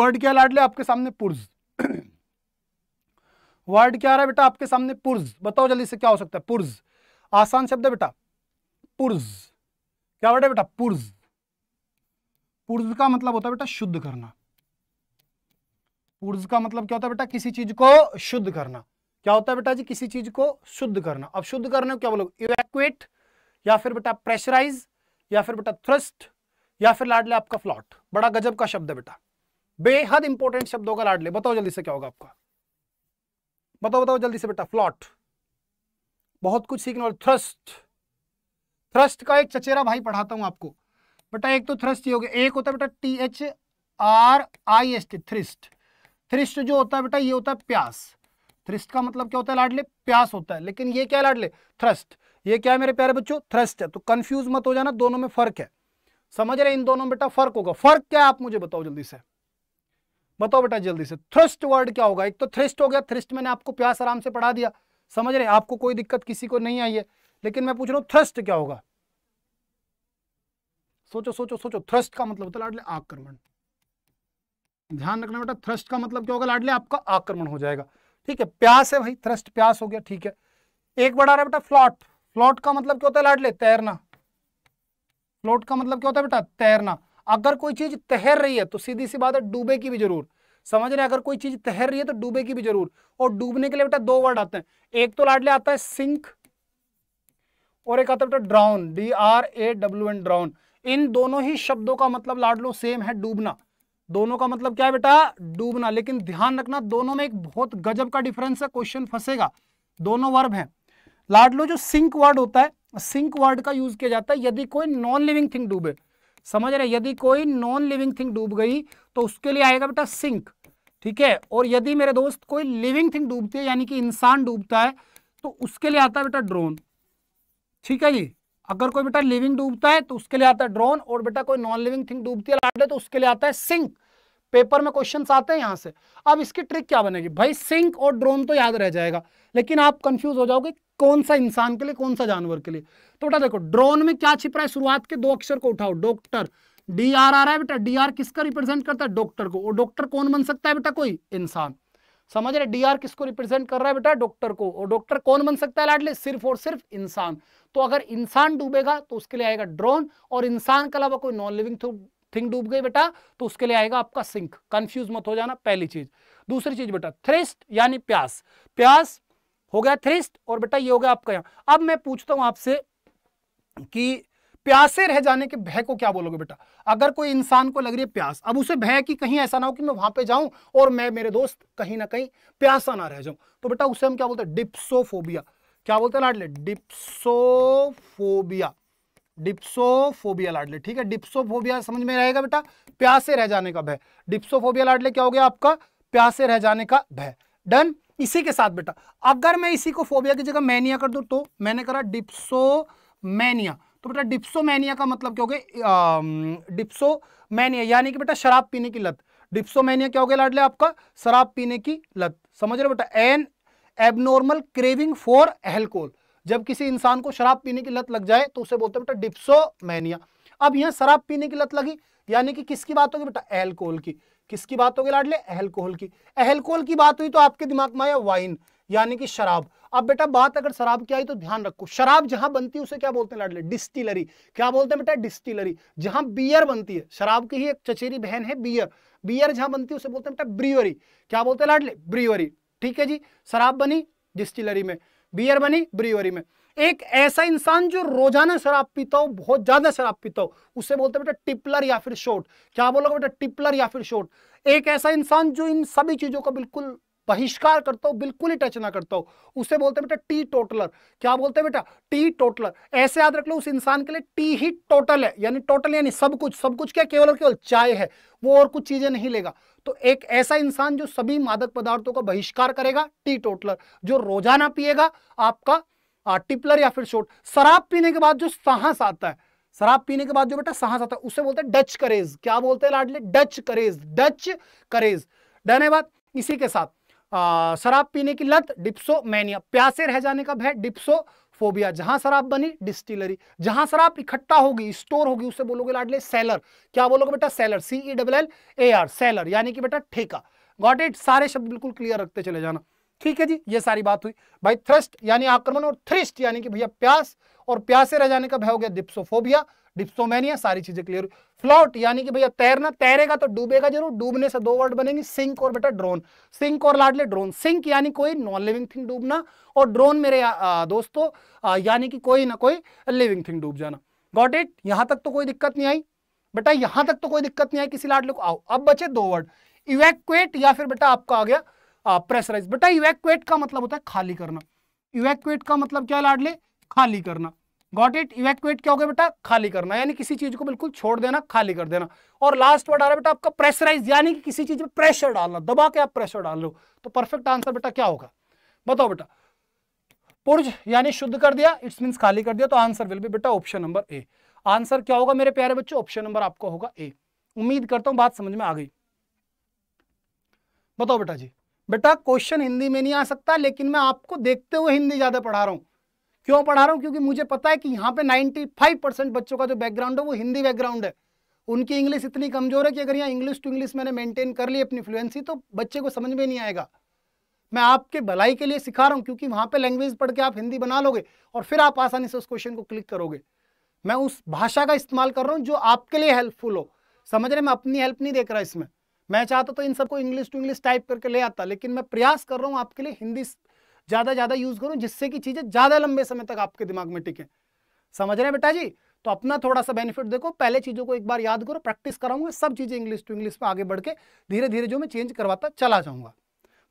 वर्ड क्या लाडले आपके सामने पुर्ज वर्ड क्या आ रहा है बेटा आपके सामने पुर्ज बताओ जल्दी से क्या हो सकता है पुर्ज आसान शब्द है बेटा पुर्ज क्या बेटा बेटा पुर्ज पुर्ज का मतलब होता है बेटा शुद्ध करना पुर्ज का मतलब क्या होता है बेटा किसी चीज को शुद्ध करना क्या होता है बेटा जी किसी चीज को शुद्ध करना अब शुद्ध करने को क्या बोलोगे इवैक्यूएट या फिर बेटा प्रेशराइज या फिर बेटा थ्रस्ट या फिर लाडले आपका फ्लॉट बड़ा गजब का शब्द है बेटा बेहद इंपॉर्टेंट शब्द होगा लाडले बताओ जल्दी से क्या होगा आपका बताओ बताओ जल्दी से बेटा फ्लॉट बहुत कुछ सीखने वाले थ्रस्ट थ्रस्ट का एक चचेरा भाई पढ़ाता हूं आपको बेटा एक तो थ्रस्ट ही हो गया एक होता है बेटा T H R I S T thirst thirst जो होता है बेटा ये होता है प्यास थ्रिस्ट का मतलब क्या होता है लाडले प्यास होता है लेकिन ये क्या लाडले थ्रस्ट ये क्या है मेरे प्यारे बच्चों थ्रस्ट है तो कंफ्यूज मत हो जाना दोनों में फर्क है समझ रहे इन दोनों बेटा फर्क होगा फर्क क्या है आप मुझे बताओ जल्दी से बताओ बेटा जल्दी से थ्रस्ट वर्ड क्या होगा एक तो थ्रिस्ट हो गया थ्रिस्ट मैंने आपको प्यास आराम से पढ़ा दिया समझ रहे आपको कोई दिक्कत किसी को नहीं आई है लेकिन मैं पूछ रहा हूं थ्रस्ट क्या होगा सोचो सोचो सोचो थ्रस्ट का मतलब होता है लाडले आक्रमण ध्यान रखना बेटा थ्रस्ट का मतलब क्या होगा लाडले आपका आक्रमण हो जाएगा ठीक है प्यास है भाई थ्रस्ट प्यास हो गया ठीक है एक बड़ा रहा बेटा फ्लॉट फ्लॉट का मतलब क्या होता है लाडले तैरना फ्लॉट का मतलब क्या होता है बेटा तैरना अगर कोई चीज तैर रही है तो सीधी सी बात है डूबे की भी जरूर समझ रहे अगर कोई चीज तैर रही है तो डूबे की भी जरूर और डूबने के लिए बेटा दो वर्ड आते हैं एक तो लाडले आता है सिंक और एक आता है बेटा drown D R A W N drown इन दोनों ही शब्दों का मतलब लाड लो सेम है डूबना दोनों का मतलब क्या है बेटा डूबना लेकिन ध्यान रखना दोनों में एक बहुत गजब का डिफरेंस है क्वेश्चन फंसेगा दोनों वर्ब हैं लाडलो जो सिंक वर्ड होता है सिंक वर्ड का यूज किया जाता है यदि कोई नॉन लिविंग थिंग डूबे समझ रहे यदि कोई नॉन लिविंग थिंग डूब गई तो उसके लिए आएगा बेटा सिंक ठीक है और यदि मेरे दोस्त कोई लिविंग थिंग डूबती है यानी कि इंसान डूबता है तो उसके लिए आता है बेटा ड्रोन ठीक है जी अगर कोई बेटा लिविंग डूबता है तो उसके लिए आता है ड्रोन और बेटा कोई नॉन लिविंग थिंग डूबती है तो उसके लिए आता है सिंक पेपर में क्वेश्चन आते हैं यहाँ से अब इसकी ट्रिक क्या बनेगी भाई सिंक और ड्रोन तो याद रह जाएगा लेकिन आप कंफ्यूज हो जाओगे कौन सा इंसान के लिए कौन सा जानवर के लिए तो बेटा देखो ड्रोन में क्या छिप रहा है शुरुआत के दो अक्षर को उठाओ डॉक्टर डी आर आ रहा है बेटा डी आर किसका रिप्रेजेंट करता है डॉक्टर को और डॉक्टर कौन बन सकता है बेटा कोई इंसान समझ रहे डीआर किसको रिप्रेजेंट कर रहा है बेटा डॉक्टर को और डॉक्टर कौन बन सकता है लाडले सिर्फ और सिर्फ इंसान तो अगर इंसान डूबेगा तो उसके लिए आएगा ड्रोन और इंसान के अलावा कोई नॉन लिविंग थिंग डूब गई बेटा तो उसके लिए आएगा आपका सिंक कंफ्यूज मत हो जाना पहली चीज दूसरी चीज बेटा थ्रिस्ट यानी प्यास प्यास हो गया थ्रिस्ट और बेटा ये हो गया आपका यहां अब मैं पूछता हूं आपसे कि प्यासे रह जाने के भय को क्या बोलोगे बेटा अगर कोई इंसान को लग रही है प्यास अब उसे भय कि कहीं ऐसा ना हो कि मैं वहां पे जाऊं और मैं मेरे दोस्त कहीं ना कहीं प्यासा ना रह जाऊं तो बेटा उसे हम क्या बोलते हैं डिप्सोफोबिया क्या बोलते हैं लाडले डिप्सोफोबिया डिप्सोफोबिया लाडले ठीक है डिप्सोफोबिया समझ में रहेगा बेटा प्यासे रह जाने का भय डिप्सोफोबिया लाडले क्या हो गया आपका प्यासे रह जाने का भय डन इसी के साथ बेटा अगर मैं इसी को फोबिया की जगह मैनिया कर दूं तो मैंने करा डिप्सोमैनिया तो बेटा डिप्सोमैनिया का मतलब क्या हो गया डिप्सोमैनिया यानी कि बेटा शराब पीने की लत डिप्सोमैनिया क्या हो गया लाडले आपका शराब पीने की लत समझ रहे बेटा an abnormal craving for alcohol जब किसी इंसान को शराब पीने की लत लग जाए तो उसे बोलते हैं बेटा डिप्सोमैनिया अब यहाँ शराब पीने की लत लगी यानी कि किसकी बात होगी बेटा एल्कोहल की किसकी बात होगी लाडले एल्कोहल की एल्कोहल की बात हुई तो आपके दिमाग में आया वाइन यानी कि शराब अब बेटा बात अगर शराब की आई तो ध्यान रखो शराब जहां बनती है उसे क्या बोलते हैं लाडले डिस्टिलरी क्या बोलते हैं बेटा डिस्टिलरी जहां बियर बनती है शराब की ही एक चचेरी बहन है बियर बियर जहां बनती है उसे बोलते हैं बेटा ब्रीवरी क्या बोलते हैं लाडले ब्रीवरी ठीक है जी शराब बनी डिस्टिलरी में बियर बनी ब्रीवरी में एक ऐसा इंसान जो रोजाना शराब पीता हो बहुत ज्यादा शराब पीता हो उसे बोलते हैं बेटा टिपलर या फिर शॉट क्या बोलोगे बेटा टिपलर या फिर शॉट एक ऐसा इंसान जो इन सभी चीजों का बिल्कुल बहिष्कार करता हूं बिल्कुल ही टच ना करता हूं उसे बोलते बेटा टी टोटलर क्या बोलते हैं बेटा टी टोटलर ऐसे याद रख लो उस इंसान के लिए टी ही टोटल है यानी टोटल यानी सब कुछ सब कुछ क्या केवल केवल चाय है वो और कुछ चीजें नहीं लेगा तो एक ऐसा इंसान जो सभी मादक पदार्थों का बहिष्कार करेगा टी टोटलर जो रोजाना पिएगा आपका टिपलर या फिर शोट शराब पीने के बाद जो साहस आता है शराब पीने के बाद जो बेटा साहस आता है उसे बोलते हैं डच करेज क्या बोलते हैं लाडले डच करेज डच करेज धन्यवाद इसी के साथ शराब पीने की लत डिप्सोमैनिया प्यासे रह जाने का भय डिप्सो फोबिया जहां शराब बनी डिस्टिलरी जहां शराब इकट्ठा होगी स्टोर होगी उसे बोलोगे लाडले सेलर क्या बोलोगे बेटा cellar C E double L A R cellar यानी कि बेटा ठेका गॉट इट सारे शब्द बिल्कुल क्लियर रखते चले जाना ठीक है जी ये सारी बात हुई भाई थ्रस्ट यानी आक्रमण और थ्रिस्ट यानी कि भैया प्यास और प्यासे रह जाने का भय हो गया डिप्सोफोबिया डिप्सोमेनिया तो सारी चीजें क्लियर फ्लॉट यानी कि भैया तैरना तैरेगा तो डूबेगा जरूर डूबने से दो वर्ड बनेंगे सिंक और बेटा ड्रोन सिंक और लाडले ड्रोन सिंक यानी कोई नॉन लिविंग थिंग डूबना और ड्रोन मेरे दोस्तों यानी कि कोई ना कोई लिविंग थिंग डूब जाना गॉट इट यहां तक तो कोई दिक्कत नहीं आई बेटा यहां तक तो कोई दिक्कत नहीं आई किसी लाडले को आओ अब बचे दो वर्ड इवेक्ट या फिर बेटा आपका आ गया प्रेसराइज बेटा इवेक्ट का मतलब होता है खाली करना इवेक्ट का मतलब क्या लाडले खाली करना गॉट इट इवैक्यूएट क्या हो गया बेटा खाली करना यानी किसी चीज को बिल्कुल छोड़ देना खाली कर देना और लास्ट वर्ड आ रहा है बेटा आपका प्रेशराइज यानी कि किसी चीज में प्रेशर डालना दबा के आप प्रेशर डाल रहे हो तो परफेक्ट आंसर बेटा क्या होगा बताओ बेटा पुर्ज यानी शुद्ध कर दिया इट्स मीन खाली कर दिया तो आंसर विल भी बेटा ऑप्शन नंबर ए आंसर क्या होगा मेरे प्यारे बच्चों ऑप्शन नंबर आपको होगा ए उम्मीद करता हूं बात समझ में आ गई बताओ बेटा जी बेटा क्वेश्चन हिंदी में नहीं आ सकता लेकिन मैं आपको देखते हुए हिंदी ज्यादा पढ़ा रहा हूं क्यों पढ़ा रहा हूँ क्योंकि मुझे पता है कि यहाँ पे 95 परसेंट बच्चों का जो बैकग्राउंड है वो हिंदी बैकग्राउंड है उनकी इंग्लिश इतनी कमजोर है कि अगर यहाँ इंग्लिश टू इंग्लिश मैंने मेंटेन कर ली अपनी फ्लुएंसी तो बच्चे को समझ में नहीं आएगा मैं आपके भलाई के लिए सिखा रहा हूँ क्योंकि वहाँ पे लैंग्वेज पढ़ के आप हिंदी बना लोगे और फिर आप आसानी से उस क्वेश्चन को क्लिक करोगे मैं उस भाषा का इस्तेमाल कर रहा हूँ जो आपके लिए हेल्पफुल हो समझ रहे मैं अपनी हेल्प नहीं देख रहा इसमें मैं चाहता तो इन सबको इंग्लिश टू इंग्लिश टाइप करके ले आता लेकिन मैं प्रयास कर रहा हूँ आपके लिए हिंदी ज़्यादा ज़्यादा यूज़ करूं जिससे कि चीज़ें ज़्यादा लंबे समय तक आपके दिमाग में टिके समझ रहे हैं बेटा जी तो अपना थोड़ा सा बेनिफिट देखो पहले चीज़ों को एक बार याद करो प्रैक्टिस कराऊंगा सब चीज़ें इंग्लिश टू इंग्लिश में आगे बढ़ के धीरे धीरे जो मैं चेंज करवाता चला जाऊंगा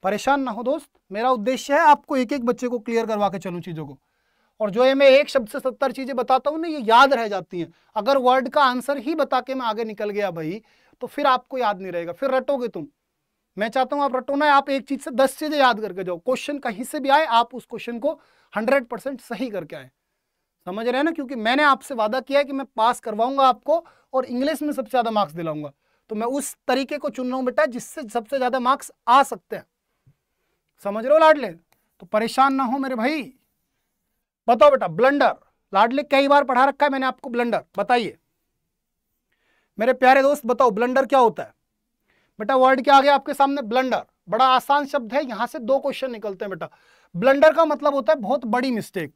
परेशान ना हो दोस्त मेरा उद्देश्य है आपको एक एक बच्चे को क्लियर करवा के चलू चीज़ों को और जो ये मैं एक शब्द से सत्तर चीज़ें बताता हूँ ना ये याद रह जाती हैं अगर वर्ड का आंसर ही बता के मैं आगे निकल गया भाई तो फिर आपको याद नहीं रहेगा फिर रटोगे तुम मैं चाहता हूं आप रटो ना आप एक चीज से दस चीजें याद करके जाओ क्वेश्चन कहीं से भी आए आप उस क्वेश्चन को हंड्रेड परसेंट सही करके आए समझ रहे हैं ना क्योंकि मैंने आपसे वादा किया है कि मैं पास करवाऊंगा आपको और इंग्लिश में सबसे ज्यादा मार्क्स दिलाऊंगा तो मैं उस तरीके को चुन रहा हूं बेटा जिससे सबसे ज्यादा मार्क्स आ सकते हैं समझ रहे हो लाडले तो परेशान ना हो मेरे भाई बताओ बेटा ब्लंडर लाडले कई बार पढ़ा रखा है मैंने आपको ब्लंडर बताइए मेरे प्यारे दोस्त बताओ ब्लंडर क्या होता है बेटा वर्ड क्या आ गया आपके सामने ब्लंडर बड़ा आसान शब्द है यहां से दो क्वेश्चन निकलते हैं बेटा ब्लंडर का मतलब होता है बहुत बड़ी मिस्टेक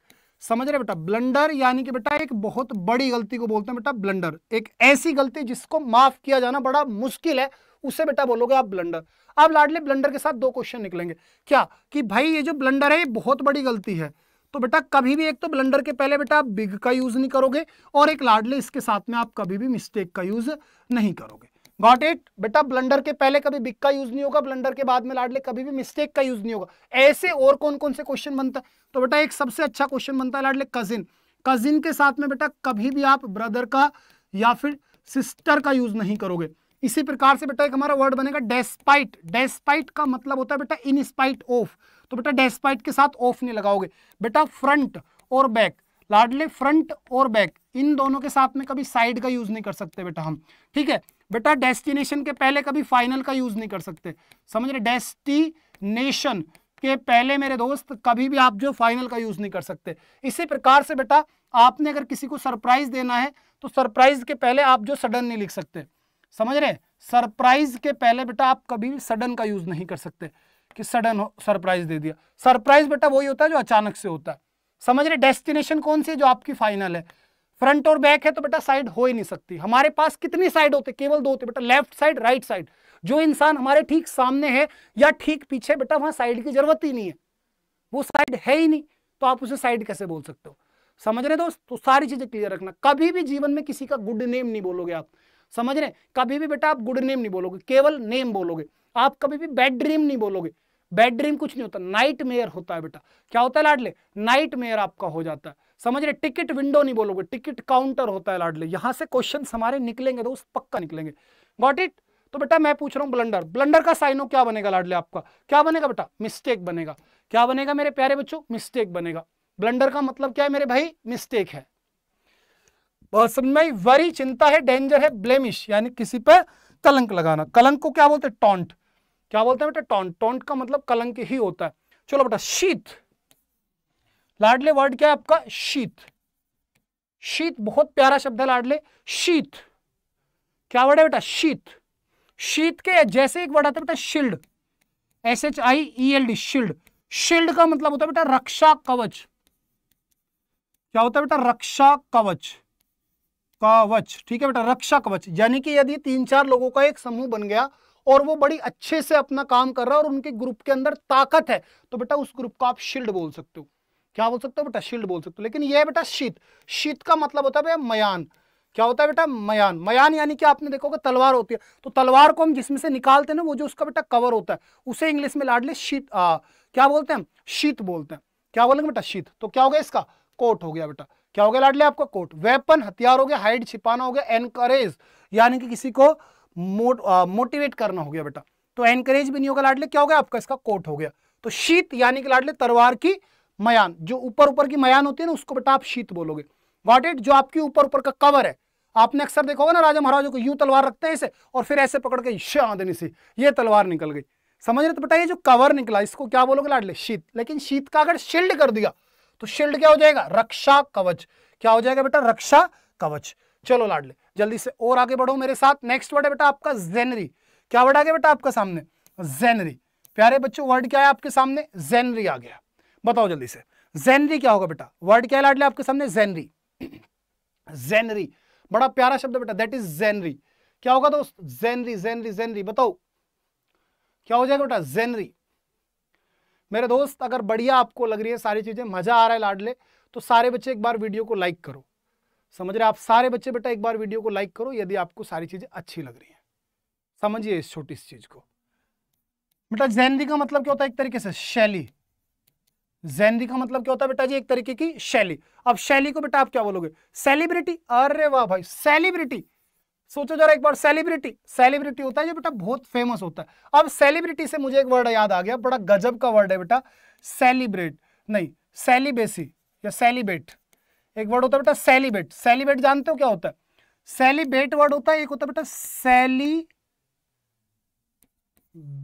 समझ रहे बेटा ब्लंडर यानी कि बेटा एक बहुत बड़ी गलती को बोलते हैं बेटा ब्लंडर एक ऐसी गलती जिसको माफ किया जाना बड़ा मुश्किल है उसे बेटा बोलोगे आप ब्लंडर आप लाडले ब्लंडर के साथ दो क्वेश्चन निकलेंगे क्या कि भाई ये जो ब्लंडर है ये बहुत बड़ी गलती है तो बेटा कभी भी एक तो ब्लंडर के पहले बेटा आप बिग का यूज नहीं करोगे और एक लाडले इसके साथ में आप कभी भी मिस्टेक का यूज नहीं करोगे गॉट इट बेटा ब्लंडर के पहले कभी बिक का यूज नहीं होगा ब्लंडर के बाद में लाडले कभी भी मिस्टेक का यूज नहीं होगा ऐसे और कौन कौन से क्वेश्चन बनता है तो बेटा एक सबसे अच्छा क्वेश्चन बनता है लाडले कजिन कजिन के साथ में बेटा कभी भी आप ब्रदर का या फिर सिस्टर का यूज नहीं करोगे इसी प्रकार से बेटा एक हमारा वर्ड बनेगा डेस्पाइट डेस्पाइट का मतलब होता है बेटा इन स्पाइट ऑफ तो बेटा डेस्पाइट के साथ ऑफ नहीं लगाओगे बेटा फ्रंट और बैक लाडले फ्रंट और बैक इन दोनों के साथ में कभी साइड का यूज नहीं कर सकते बेटा हम ठीक है बेटा डेस्टिनेशन के पहले कभी फाइनल का यूज नहीं कर सकते समझ रहे डेस्टिनेशन के पहले मेरे दोस्त कभी भी आप जो फाइनल का यूज नहीं कर सकते इसी प्रकार से बेटा आपने अगर किसी को सरप्राइज देना है तो सरप्राइज के पहले आप जो सडन नहीं लिख सकते समझ रहे सरप्राइज के पहले बेटा आप कभी भी सडन का यूज नहीं कर सकते कि सडन सरप्राइज दे दिया सरप्राइज बेटा वही होता है जो अचानक से होता है समझ रहे डेस्टिनेशन कौन सी है जो आपकी फाइनल है फ्रंट और बैक है तो बेटा साइड हो ही नहीं सकती हमारे पास कितनी साइड होते केवल दो होते बेटा लेफ्ट साइड राइट साइड जो इंसान हमारे ठीक सामने है या ठीक पीछे बेटा वहां साइड की जरूरत ही नहीं है वो साइड है ही नहीं तो आप उसे साइड कैसे बोल सकते हो समझ रहे दोस्त तो सारी चीजें क्लियर रखना कभी भी जीवन में किसी का गुड नेम नहीं बोलोगे आप समझ रहे कभी भी बेटा आप गुड नेम नहीं बोलोगे केवल नेम बोलोगे आप कभी भी बैड ड्रीम नहीं बोलोगे बैड ड्रीम कुछ नहीं होता नाइट मेयर होता है बेटा क्या होता है लाडले नाइट मेयर आपका हो जाता है समझ रहे टिकट विंडो नहीं बोलोगे टिकट काउंटर होता है लाडले यहां से क्वेश्चन हमारे निकलेंगे तो उस पक्का निकलेंगे गॉट इट तो बेटा मैं पूछ रहा हूँ ब्लंडर ब्लंडर का साइनो क्या बनेगा लाडले आपका क्या बनेगा बेटा मिस्टेक बनेगा क्या बनेगा मेरे प्यारे बच्चों मिस्टेक बनेगा ब्लंडर का मतलब क्या है मेरे भाई मिस्टेक है बहुत समझ में वरी चिंता है डेंजर है ब्लेमिश यानी किसी पर कलंक लगाना कलंक को क्या बोलते हैं टॉन्ट क्या बोलते हैं बेटा टॉन्ट टॉन्ट का मतलब कलंक ही होता है चलो बेटा शीत लाडले वर्ड क्या है आपका शीत शीत बहुत प्यारा शब्द है लाडले शीत क्या वर्ड है बेटा शीत शीत के जैसे एक वर्ड आता है बेटा shield S H I E e L D shield shield का मतलब होता है बेटा रक्षा कवच क्या होता है बेटा रक्षा कवच कवच ठीक है बेटा रक्षा कवच यानी कि यदि तीन चार लोगों का एक समूह बन गया और वो बड़ी अच्छे से अपना काम कर रहा है और उनके ग्रुप के अंदर ताकत है तो बेटा उस ग्रुप को आप शिल्ड बोल सकते हो क्या बोल सकते हो बेटा शील्ड बोल सकते हो लेकिन यह बेटा शीत शीत का मतलब होता है मयान क्या होता है बेटा मयान मयान यानी कि आपने देखो कि तलवार होती है तो तलवार को हम जिसमें से निकालते हैं ना वो जो उसका बेटा कवर होता है उसे इंग्लिश में लाडले शीत आ, क्या बोलते हैं शीत बोलते हैं क्या बोलेंगे बेटा शीत तो क्या हो गया इसका कोट हो गया बेटा क्या हो गया लाडले आपका कोट वेपन हथियार हो गया हाइड छिपाना हो गया एनकरेज यानी कि किसी को मोट, आ, मोटिवेट करना हो गया बेटा तो एनकरेज भी नहीं होगा लाडले क्या हो गया आपका इसका कोट हो गया तो शीत यानी कि लाडले तलवार की मयान जो ऊपर ऊपर की मयान होती है ना उसको बेटा आप शीत बोलोगे वॉट इट जो आपके ऊपर ऊपर का कवर है आपने अक्सर देखा होगा ना राजा महाराजों को यू तलवार रखते हैं इसे और फिर ऐसे पकड़ के शादनी से ये तलवार निकल गई समझ रहे तो बेटा ये जो कवर निकला इसको क्या बोलोगे लाडले शीत लेकिन शीत का अगर शील्ड कर दिया तो शील्ड क्या हो जाएगा रक्षा कवच क्या हो जाएगा बेटा रक्षा कवच चलो लाडले जल्दी से और आगे बढ़ो मेरे साथ नेक्स्ट वर्ड है बेटा आपका जेनरी क्या वर्ड आ गया बेटा आपका सामने जेनरी प्यारे बच्चों वर्ड क्या है आपके सामने जेनरी आ गया बताओ जल्दी से जेनरी क्या होगा बेटा वर्ड क्या लिया आपके सामने जेनरी जेनरी बड़ा प्यारा शब्द बेटा दैट इज जेनरी क्या होगा दोस्त जेनरी जेनरी जेनरी बताओ क्या हो जाएगा बेटा जेनरी मेरे दोस्त अगर बढ़िया आपको लग रही है सारी चीजें मजा आ रहा है लाडले तो सारे बच्चे एक बार वीडियो को लाइक करो समझ रहे आप सारे बच्चे बेटा एक बार वीडियो को लाइक करो यदि आपको सारी चीजें अच्छी लग रही हैं समझिए इस छोटी सी चीज को बेटा जेनरी का मतलब क्या होता है एक तरीके से शैली जैनरी का मतलब क्या होता है बेटा जी एक तरीके की शैली अब शैली को बेटा आप क्या बोलोगे सेलिब्रिटी अरे वाह भाई सेलिब्रिटी सोचो जरा एक बार सेलिब्रिटी सेलिब्रिटी होता है जो बेटा बहुत फेमस होता है अब सेलिब्रिटी से मुझे एक वर्ड याद आ गया बड़ा गजब का वर्ड है बेटा सेलिब्रेट नहीं सेलिबेसी या सेलिबेट एक वर्ड होता है बेटा सेलिबेट सेलिबेट जानते हो क्या होता है सेलिबेट वर्ड होता है एक होता है बेटा सेली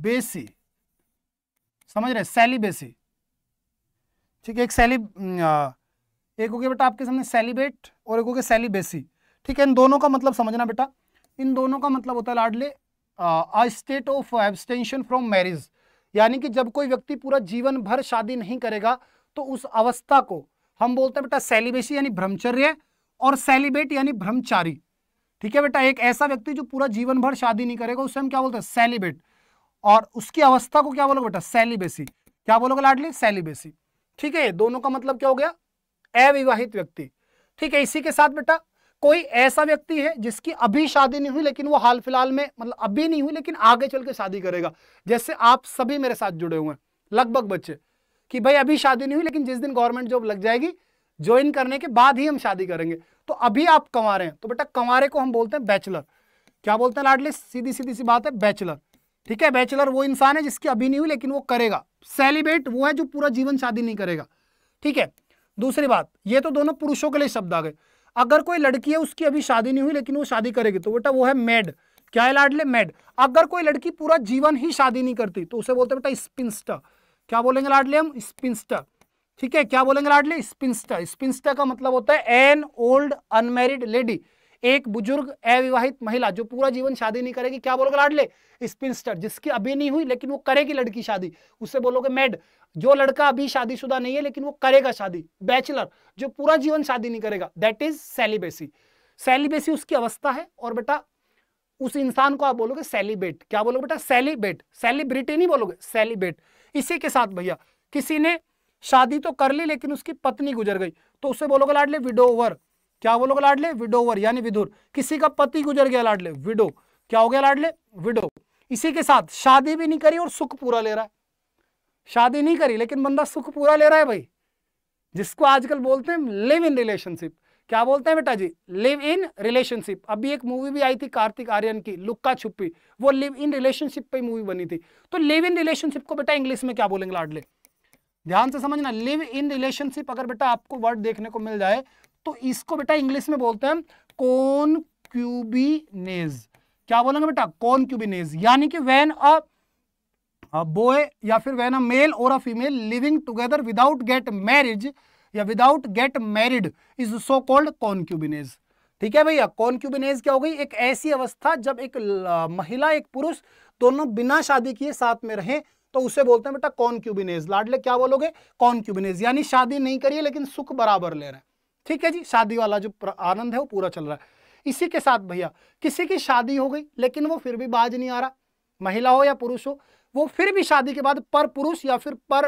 बेसी समझ रहे सेलिबेसी ठीक है एक सेलिब एक हो गया बेटा आपके सामने सेलिबेट और एक हो गया सेलिबेसी ठीक है इन दोनों का मतलब समझना बेटा इन दोनों का मतलब होता है लाडले a state of abstention from marriage यानी कि जब कोई व्यक्ति पूरा जीवन भर शादी नहीं करेगा तो उस अवस्था को हम बोलते हैं बेटा सेलिबेसी यानी ब्रह्मचर्य और सेलिबेट यानी ब्रह्मचारी ठीक है बेटा एक ऐसा व्यक्ति जो पूरा जीवन भर शादी नहीं करेगा उससे हम क्या बोलते हैं सेलिबेट और उसकी अवस्था को क्या बोलोगे बेटा सेलिबेसी क्या बोलोगे लाडली सेलिबेसी ठीक है दोनों का मतलब क्या हो गया अविवाहित व्यक्ति ठीक है इसी के साथ बेटा कोई ऐसा व्यक्ति है जिसकी अभी शादी नहीं हुई लेकिन वो हाल फिलहाल में मतलब अभी नहीं हुई लेकिन आगे चल के शादी करेगा जैसे आप सभी मेरे साथ जुड़े हुए हैं लगभग बच्चे कि भाई अभी शादी नहीं हुई लेकिन जिस दिन गवर्नमेंट जॉब लग जाएगी ज्वाइन करने के बाद ही हम शादी करेंगे तो अभी आप कंवारे हैं तो बेटा कंवारे को हम बोलते हैं बैचलर क्या बोलते हैं लाडली सीधी सीधी सी बात है बैचलर ठीक है बैचलर वो इंसान है जिसकी अभी नहीं हुई लेकिन वो करेगा सेलिब्रेट वो है जो पूरा जीवन शादी नहीं करेगा ठीक है दूसरी बात ये तो दोनों पुरुषों के लिए शब्द आ गए अगर कोई लड़की है उसकी अभी शादी नहीं हुई लेकिन वो शादी करेगी तो बेटा वो है मेड क्या है लाडले मेड अगर कोई लड़की पूरा जीवन ही शादी नहीं करती तो उसे बोलते बेटा स्पिंस्टर क्या बोलेंगे लाडले हम स्पिंस्टर ठीक है क्या बोलेंगे लाडले स्पिंस्टर स्पिंस्टर का मतलब होता है एन ओल्ड अनमेरिड लेडी एक बुजुर्ग अविवाहित महिला जो पूरा जीवन शादी नहीं करेगी क्या बोलोगे लाडले स्पिनस्टर जिसकी अभी नहीं हुई लेकिन वो करेगी लड़की शादी उसे बोलोगे मेड जो लड़का अभी शादीशुदा नहीं है लेकिन वो करेगा शादी बैचलर जो पूरा जीवन शादी नहीं करेगा दैट इज सेलिबेसी सेलिबेसी उसकी अवस्था है और बेटा उस इंसान को आप बोलोगे सेलिब्रेट क्या बोलोगे बेटा सेलिब्रेट सेलिब्रिटी नहीं बोलोगे सेलिब्रेट इसी के साथ भैया किसी ने शादी तो कर ली लेकिन उसकी पत्नी गुजर गई तो उसे बोलोगे लाडले विडोवर क्या बोलोगे लाडले विडोवर यानी विधुर किसी का पति गुजर गया लाडले विडो क्या हो गया लाडले विडो इसी के साथ शादी भी नहीं करी और सुख पूरा ले रहा है शादी नहीं करी लेकिन बंदा सुख पूरा ले रहा है भाई जिसको आजकल बोलते हैं लिव इन रिलेशनशिप क्या बोलते हैं बेटा जी लिव इन रिलेशनशिप अभी एक मूवी भी आई थी कार्तिक आर्यन की लुक्का छुपी वो लिव इन रिलेशनशिप पे मूवी बनी थी तो लिव इन रिलेशनशिप को बेटा इंग्लिश में क्या बोलेंगे लाडले ध्यान से समझना लिव इन रिलेशनशिप अगर बेटा आपको वर्ड देखने को मिल जाए तो इसको बेटा इंग्लिश में बोलते हैं कौन क्यूबिनेज क्या बोलेंगे बेटा कौन क्यूबिनेज यानी कि वेन अ बॉय या फिर वेन अ मेल और a female living together without get marriage या without get married is so called concubinage ठीक है भैया कॉन्क्यूबिनेज क्या हो गई एक ऐसी अवस्था जब एक महिला एक पुरुष दोनों बिना शादी किए साथ में रहे तो उसे बोलते हैं बेटा कॉन्क्यूबिनेज लाडले क्या बोलोगे कॉन्क्यूबिनेज यानी शादी नहीं करिए लेकिन सुख बराबर ले रहे हैं ठीक है जी शादी वाला जो आनंद है वो पूरा चल रहा है इसी के साथ भैया किसी की शादी हो गई लेकिन वो फिर भी बाज नहीं आ रहा महिला हो या पुरुष हो वो फिर भी शादी के बाद पर पुरुष या फिर पर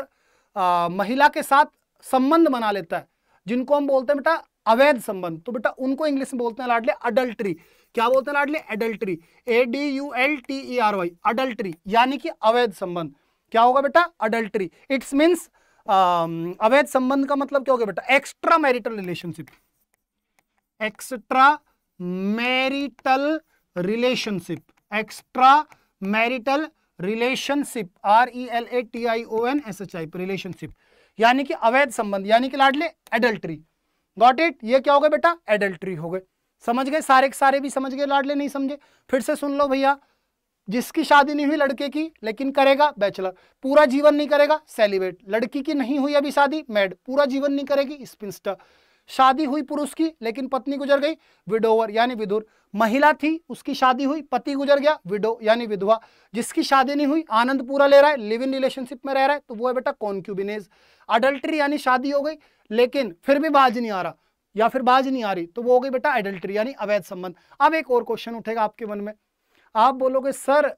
आ, महिला के साथ संबंध बना लेता है जिनको हम बोलते हैं बेटा अवैध संबंध तो बेटा उनको इंग्लिश में बोलते हैं लाडले अडल्ट्री क्या बोलते हैं लाडले adultery A D U L T E R Y adultery यानी कि अवैध संबंध क्या होगा बेटा अडल्ट्री इट्स मीन्स अवैध संबंध का मतलब क्या हो गया बेटा extra marital relationship extra marital relationship extra marital relationship R E L A T I O N S H I relationship यानी कि अवैध संबंध यानी कि लाडले एडल्ट्री गॉट इट ये क्या हो गया बेटा एडल्ट्री हो गए समझ गए सारे के सारे भी समझ गए लाडले नहीं समझे फिर से सुन लो भैया जिसकी शादी नहीं हुई लड़के की लेकिन करेगा बैचलर पूरा जीवन नहीं करेगा सेलिब्रेट लड़की की नहीं हुई अभी शादी मैड पूरा जीवन नहीं करेगी स्पिंस्टर शादी हुई पुरुष की लेकिन पत्नी गुजर गई विडोवर यानी विधुर महिला थी उसकी शादी हुई पति गुजर गया विडो यानी विधवा जिसकी शादी नहीं हुई आनंद पूरा ले रहा है लिव इन रिलेशनशिप में रह रहा है तो वो है बेटा कॉन्क्यूबिनेज अडल्ट्री यानी शादी हो गई लेकिन फिर भी बाज नहीं आ रहा या फिर बाज नहीं आ रही तो वो हो गई बेटा एडल्ट्री यानी अवैध संबंध अब एक और क्वेश्चन उठेगा आपके मन में आप बोलोगे सर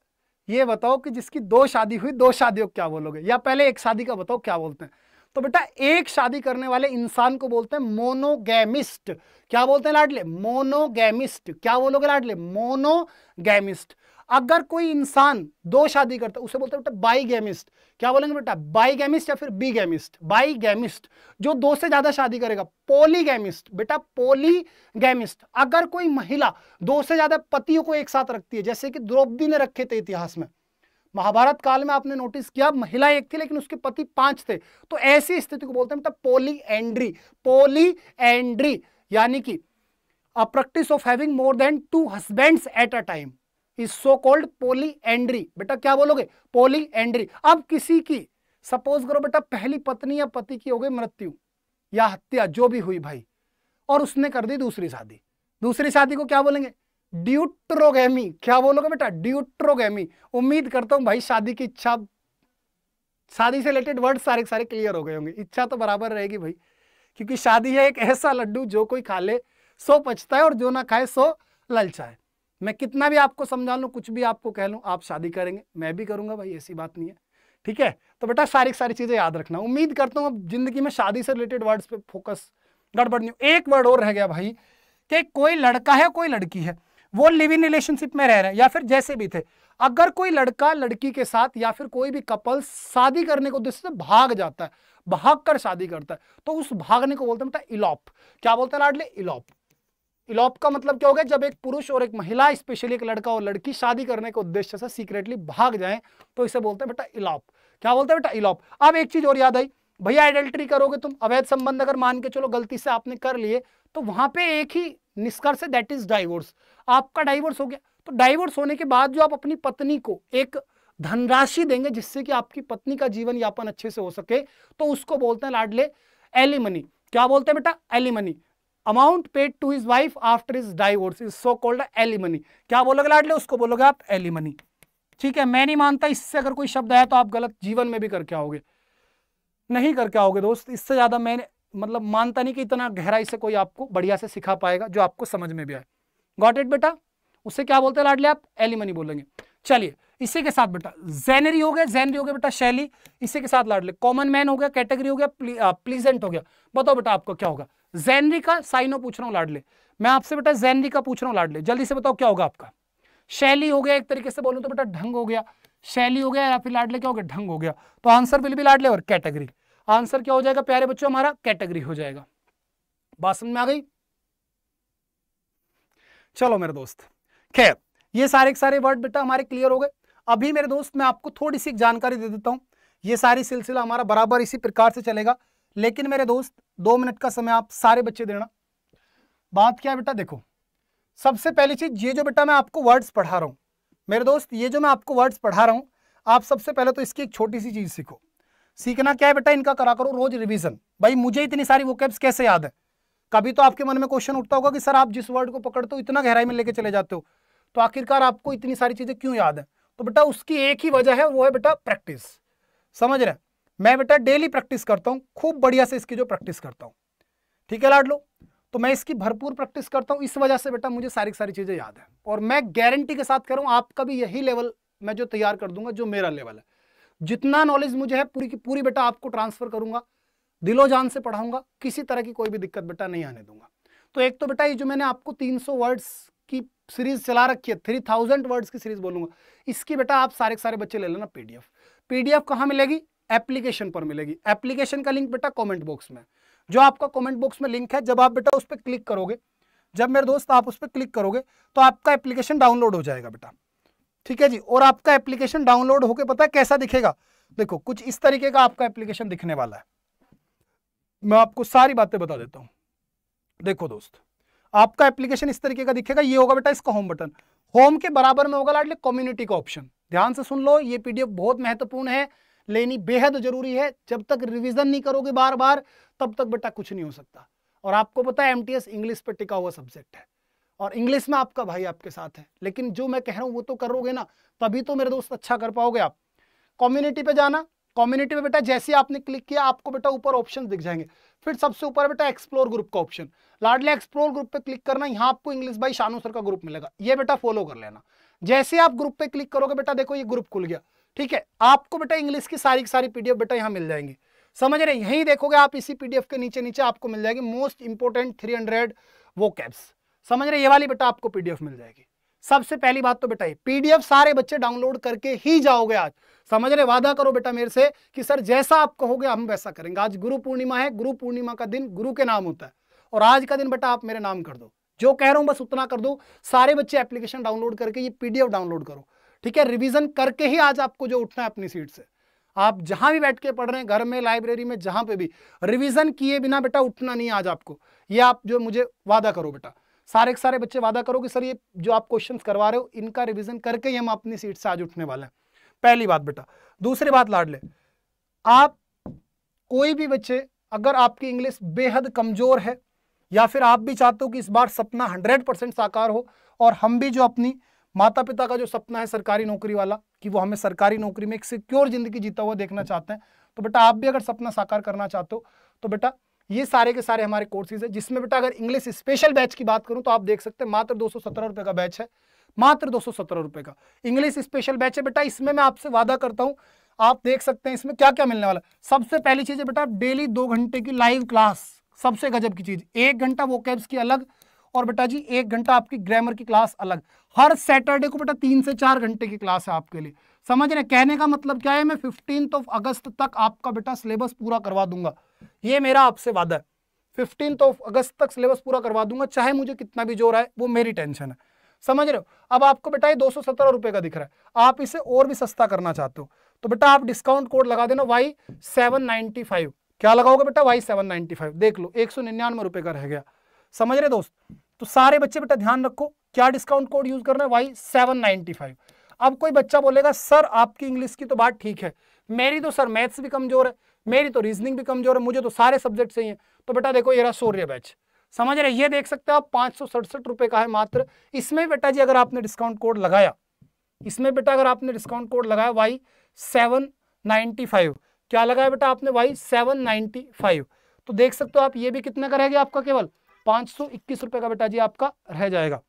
ये बताओ कि जिसकी दो शादी हुई दो शादियों को क्या बोलोगे या पहले एक शादी का बताओ क्या बोलते हैं तो बेटा एक शादी करने वाले इंसान को बोलते हैं मोनोगेमिस्ट क्या बोलते हैं लाडले मोनोगेमिस्ट क्या बोलोगे लाडले मोनोगेमिस्ट अगर कोई इंसान दो शादी करता उसे बोलते हैं बेटा बाईगेमिस्ट क्या बोलेंगे बेटा बाईगेमिस्ट या फिर बीगेमिस्ट बाईगेमिस्ट जो दो से ज्यादा शादी करेगा पोलीगेमिस्ट बेटा पोलीगेमिस्ट अगर कोई महिला दो से ज्यादा पतियों को एक साथ रखती है जैसे कि द्रौपदी ने रखे थे इतिहास में महाभारत काल में आपने नोटिस किया महिला एक थी लेकिन उसके पति पांच थे तो ऐसी स्थिति को बोलते हैं बेटा पोली एंड्री पोली एंड्री यानी कि a practice of having more than two husbands at a time is so called polyandry बेटा क्या बोलोगे पोली एंड्री अब किसी की सपोज करो बेटा पहली पत्नी या पति की हो गई मृत्यु या हत्या जो भी हुई भाई और उसने कर दी दूसरी शादी दूसरी शादी को क्या बोलेंगे ड्यूट्रोगेमी क्या बोलोगे बेटा ड्यूट्रोगेमी उम्मीद करता हूं भाई शादी की इच्छा शादी से रिलेटेड वर्ड सारे सारे क्लियर हो गए होंगे इच्छा तो बराबर रहेगी भाई क्योंकि शादी है एक ऐसा लड्डू जो कोई खा ले सो पचता है और जो ना खाए सो ललचाए मैं कितना भी आपको समझा लूँ कुछ भी आपको कह लूँ आप शादी करेंगे मैं भी करूँगा भाई ऐसी बात नहीं है ठीक है तो बेटा सारी सारी चीज़ें याद रखना उम्मीद करता हूँ अब जिंदगी में शादी से रिलेटेड वर्ड्स पर फोकस गड़बड़ नहीं एक वर्ड और रह गया भाई कि कोई लड़का है कोई लड़की है वो लिव इन रिलेशनशिप में रह रहे हैं या फिर जैसे भी थे अगर कोई लड़का लड़की के साथ या फिर कोई भी कपल शादी करने को उद्देश्य से भाग जाता है भाग कर शादी करता है तो उस भागने को बोलते हैं बेटा इलॉप क्या बोलते हैं लाडले इलॉप इलॉप का मतलब क्या होगा जब एक पुरुष और एक महिला स्पेशली एक लड़का और लड़की शादी करने के उद्देश्य से सीक्रेटली भाग जाएं तो इसे बोलते हैं बेटा इलॉप क्या बोलते हैं बेटा इलॉप अब एक चीज और याद आई भैया एडल्ट्री करोगे तुम अवैध संबंध अगर मान के चलो गलती से आपने कर लिए तो वहां पे एक ही निष्कर्ष है दैट इज डाइवोर्स आपका डाइवोर्स हो गया तो डाइवोर्स होने के बाद जो आप अपनी पत्नी को एक धनराशि देंगे जिससे कि आपकी पत्नी का जीवन यापन अच्छे से हो सके तो उसको बोलते हैं लाडले एलिमनी क्या बोलते हैं बेटा alimony amount paid to his wife after is divorce is so called alimony क्या बोलोगे लाडले उसको बोलोगे आप एलिमनी ठीक है मैं नहीं मानता इससे अगर कोई शब्द आया तो आप गलत जीवन में भी करके आओगे नहीं करके आओगे दोस्त इससे ज़्यादा मैंने मतलब मानता नहीं कि इतना गहराई से कोई आपको बढ़िया से सिखा पाएगा जो आपको समझ में भी आए गॉट इट बेटा उससे क्या बोलते हैं लाडले आप एलिमनी बोलेंगे चलिए इसी के साथ बेटा जेनरी हो गया जेनरी हो गया बेटा शैली इसी के साथ लाडले कॉमन मैन हो गया कैटेगरी हो गया प्लीजेंट हो गया बताओ बेटा आपको क्या होगा जेनरी का साइनो पूछ रहा हूँ लाडले मैं आपसे बेटा जेनरी का पूछ रहा हूँ लाडले जल्दी से बताओ क्या होगा आपका शैली हो गया एक तरीके से बोलूँ तो बेटा ढंग हो गया शैली हो गया या फिर लाडले क्या हो गया ढंग हो गया तो आंसर विल भी लाडले और कैटेगरी आंसर क्या हो जाएगा प्यारे बच्चों हमारा कैटेगरी हो जाएगा बात समझ में आ गई चलो मेरे दोस्त खैर ये सारे के सारे वर्ड बेटा हमारे क्लियर हो गए अभी मेरे दोस्त मैं आपको थोड़ी सी जानकारी दे देता हूँ ये सारी सिलसिला हमारा बराबर इसी प्रकार से चलेगा लेकिन मेरे दोस्त दो मिनट का समय आप सारे बच्चे देना बात क्या बेटा देखो सबसे पहली चीज़ ये जो बेटा मैं आपको वर्ड्स पढ़ा रहा हूँ मेरे दोस्त ये जो मैं आपको वर्ड्स पढ़ा रहा हूँ आप सबसे पहले तो इसकी एक छोटी सी चीज़ सीखो सीखना क्या है बेटा इनका करा करो रोज रिवीजन भाई मुझे इतनी सारी कैब्स कैसे याद है कभी तो आपके मन में क्वेश्चन उठता होगा कि सर आप जिस वर्ड को पकड़ते हो इतना गहराई में लेके चले जाते हो तो आखिरकार आपको इतनी सारी चीज़ें क्यों याद है तो बेटा उसकी एक ही वजह है वो है बेटा प्रैक्टिस समझ रहे मैं बेटा डेली प्रैक्टिस करता हूँ खूब बढ़िया से इसकी जो प्रैक्टिस करता हूँ ठीक है लाड लो तो मैं इसकी भरपूर प्रैक्टिस करता हूँ इस वजह से बेटा मुझे सारी सारी चीज़ें याद है और मैं गारंटी के साथ कह रहा हूँ आपका भी यही लेवल मैं जो तैयार कर दूंगा जो मेरा लेवल है जितना नॉलेज मुझे है पूरी की पूरी बेटा आपको ट्रांसफर करूंगा दिलो जान से पढ़ाऊंगा किसी तरह की कोई भी दिक्कत बेटा नहीं आने दूंगा तो एक तो बेटा ये जो मैंने आपको 300 वर्ड्स सीरीज चला रखी है थ्री थाउजेंड वर्ड्स की सीरीज बोलूंगा इसकी बेटा आप सारे सारे बच्चे ले लेना पीडीएफ पीडीएफ कहाँ मिलेगी एप्लीकेशन पर मिलेगी एप्लीकेशन का लिंक बेटा कॉमेंट बॉक्स में जो आपका कॉमेंट बॉक्स में लिंक है जब आप बेटा उस पर क्लिक करोगे जब मेरे दोस्त आप उस पर क्लिक करोगे तो आपका एप्लीकेशन डाउनलोड हो जाएगा बेटा ठीक है जी और आपका एप्लीकेशन डाउनलोड होकर पता है कैसा दिखेगा देखो कुछ इस तरीके का आपका एप्लीकेशन दिखने वाला है मैं आपको सारी बातें बता देता हूं देखो दोस्त आपका एप्लीकेशन इस तरीके का दिखेगा ये होगा बेटा इसका होम बटन होम के बराबर में होगा लाडली कम्युनिटी का ऑप्शन ध्यान से सुन लो ये पीडीएफ बहुत महत्वपूर्ण है लेनी बेहद जरूरी है जब तक रिवीजन नहीं करोगे बार बार तब तक बेटा कुछ नहीं हो सकता और आपको पता है एमटीएस इंग्लिश पर टिका हुआ सब्जेक्ट है और इंग्लिश में आपका भाई आपके साथ है लेकिन जो मैं कह रहा हूँ वो तो करोगे ना तभी तो मेरे दोस्त अच्छा कर पाओगे आप कम्युनिटी पे जाना कम्युनिटी में बेटा जैसे आपने क्लिक किया आपको बेटा ऊपर ऑप्शन दिख जाएंगे फिर सबसे ऊपर बेटा एक्सप्लोर ग्रुप का ऑप्शन लाडली एक्सप्लोर ग्रुप पे क्लिक करना यहाँ आपको इंग्लिश बाई शानू सर का ग्रुप मिलेगा ये बेटा फॉलो कर लेना जैसे आप ग्रुप पे क्लिक करोगे बेटा देखो ये ग्रुप खुल गया ठीक है आपको बेटा इंग्लिश की सारी की सारी पीडीएफ बेटा यहाँ मिल जाएंगे समझ रहे यहीं देखोगे आप इसी पीडीएफ के नीचे नीचे आपको मिल जाएगी most important three hundred vocabs समझ रहे ये वाली बेटा आपको पीडीएफ मिल जाएगी सबसे पहली बात तो बेटा पीडीएफ सारे बच्चे डाउनलोड करके ही जाओगे आज समझ रहे वादा करो बेटा मेरे से कि सर जैसा आप कहोगे हम वैसा करेंगे आज गुरु पूर्णिमा है गुरु पूर्णिमा का दिन गुरु के नाम होता है और आज का दिन बेटा आप मेरे नाम कर दो जो कह रहा हूं बस उतना कर दो सारे बच्चे एप्लीकेशन डाउनलोड करके ये पीडीएफ डाउनलोड करो ठीक है रिविजन करके ही आज आपको जो उठना है अपनी सीट से आप जहां भी बैठ के पढ़ रहे हैं घर में लाइब्रेरी में जहां पे भी रिवीजन किए बिना बेटा उठना नहीं आज आपको ये आप जो मुझे वादा करो बेटा सारे के सारे बच्चे वादा करो कि सर ये जो आप क्वेश्चंस करवा रहे हो इनका रिवीजन करके ही हम अपनी सीट से आज उठने वाले हैं पहली बात बेटा दूसरी बात लाड ले आप कोई भी बच्चे अगर आपकी इंग्लिश बेहद कमज़ोर है या फिर आप भी चाहते हो कि इस बार सपना हंड्रेड परसेंट साकार हो और हम भी जो अपनी माता पिता का जो सपना है सरकारी नौकरी वाला कि वो हमें सरकारी नौकरी में एक सिक्योर ज़िंदगी जीता हुआ देखना चाहते हैं तो बेटा आप भी अगर सपना साकार करना चाहते हो तो बेटा ये सारे के सारे हमारे कोर्सेज है जिसमें बेटा अगर इंग्लिश स्पेशल बैच की बात करूं तो आप देख सकते हैं मात्र दो रुपए का बैच है मात्र दो रुपए का इंग्लिश स्पेशल बैच है बेटा इसमें मैं आपसे वादा करता हूं आप देख सकते हैं इसमें क्या क्या मिलने वाला सबसे पहली चीज़ है बेटा डेली दो घंटे की लाइव क्लास सबसे गजब की चीज़ एक घंटा वो कैब्स की अलग और बेटा जी एक घंटा आपकी ग्रामर की क्लास अलग हर सैटरडे को बेटा तीन से चार घंटे की क्लास है आपके लिए समझ रहे कहने का मतलब क्या है मैं फिफ्टीन ऑफ अगस्त तक आपका बेटा सिलेबस पूरा करवा दूंगा ये मेरा आपसे वादा है फिफ्टीन ऑफ अगस्त तक सिलेबस पूरा करवा दूंगा चाहे मुझे कितना भी जोर आए वो मेरी टेंशन है समझ रहे हो अब आपको बेटा ये दो सौ का दिख रहा है आप इसे और भी सस्ता करना चाहते हो तो बेटा आप डिस्काउंट कोड लगा देना वाई सेवन नाइनटी फाइव क्या लगाओगे बेटा वाई सेवन नाइनटी फाइव देख लो एक सौ निन्यानवे रुपए का रह गया समझ रहे दोस्त तो सारे बच्चे बेटा ध्यान रखो क्या डिस्काउंट कोड यूज करना है वाई सेवन नाइनटी फाइव अब कोई बच्चा बोलेगा सर आपकी इंग्लिश की तो बात ठीक है मेरी तो सर मैथ्स भी कमजोर है मेरी तो रीजनिंग भी कमजोर है मुझे तो सारे सब्जेक्ट सही है तो बेटा देखो ये रहा सूर्य बैच समझ रहे ये देख सकते हो आप पांच सौ का है मात्र इसमें बेटा जी अगर आपने डिस्काउंट कोड लगाया इसमें बेटा अगर आपने डिस्काउंट कोड लगाया वाई सेवन फाइव क्या लगाया बेटा आपने वाई सेवन नाइनटी फाइव तो देख सकते हो आप ये भी कितने का रह गया आपका केवल पांच सौ इक्कीस रुपए का बेटा जी आपका रह जाएगा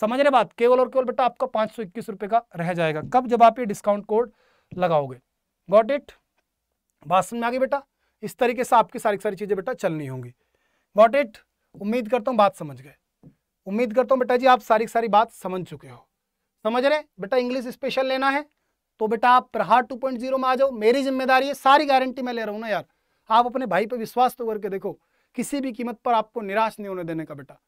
समझ रहे बात केवल और केवल बेटा आपका पांच सौ इक्कीस रुपए का रह जाएगा कब जब आप ये डिस्काउंट कोड लगाओगे गॉट इट बात समझ में आ गई बेटा इस तरीके से आपकी सारी सारी चीज़ें बेटा चलनी होंगी वॉट इट उम्मीद करता हूँ बात समझ गए उम्मीद करता हूँ बेटा जी आप सारी सारी बात समझ चुके हो समझ रहे बेटा इंग्लिश स्पेशल लेना है तो बेटा आप प्रहार 2.0 में आ जाओ मेरी जिम्मेदारी है सारी गारंटी मैं ले रहा हूँ ना यार आप अपने भाई पर विश्वास तो करके देखो किसी भी कीमत पर आपको निराश नहीं होने देने का बेटा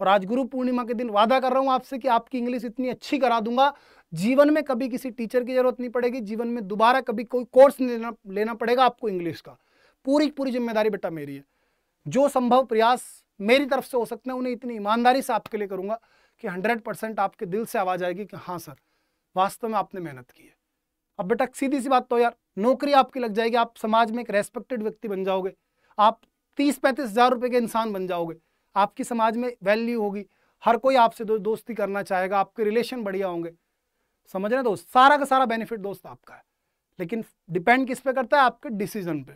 और आज गुरु पूर्णिमा के दिन वादा कर रहा हूँ आपसे कि आपकी इंग्लिश इतनी अच्छी करा दूंगा जीवन में कभी किसी टीचर की जरूरत नहीं पड़ेगी जीवन में दोबारा कभी कोई कोर्स लेना लेना पड़ेगा आपको इंग्लिश का पूरी पूरी जिम्मेदारी बेटा मेरी है जो संभव प्रयास मेरी तरफ से हो सकते हैं उन्हें इतनी ईमानदारी से आपके लिए करूंगा कि हंड्रेड परसेंट आपके दिल से आवाज़ आएगी कि हाँ सर वास्तव में आपने मेहनत की है अब बेटा सीधी सी बात तो यार नौकरी आपकी लग जाएगी आप समाज में एक रेस्पेक्टेड व्यक्ति बन जाओगे आप तीस पैंतीस हज़ार रुपए के इंसान बन जाओगे आपकी समाज में वैल्यू होगी हर कोई आपसे दो, दोस्ती करना चाहेगा आपके रिलेशन बढ़िया होंगे समझ रहे दोस्त सारा का सारा बेनिफिट दोस्त आपका है लेकिन डिपेंड किस पे करता है आपके डिसीजन पे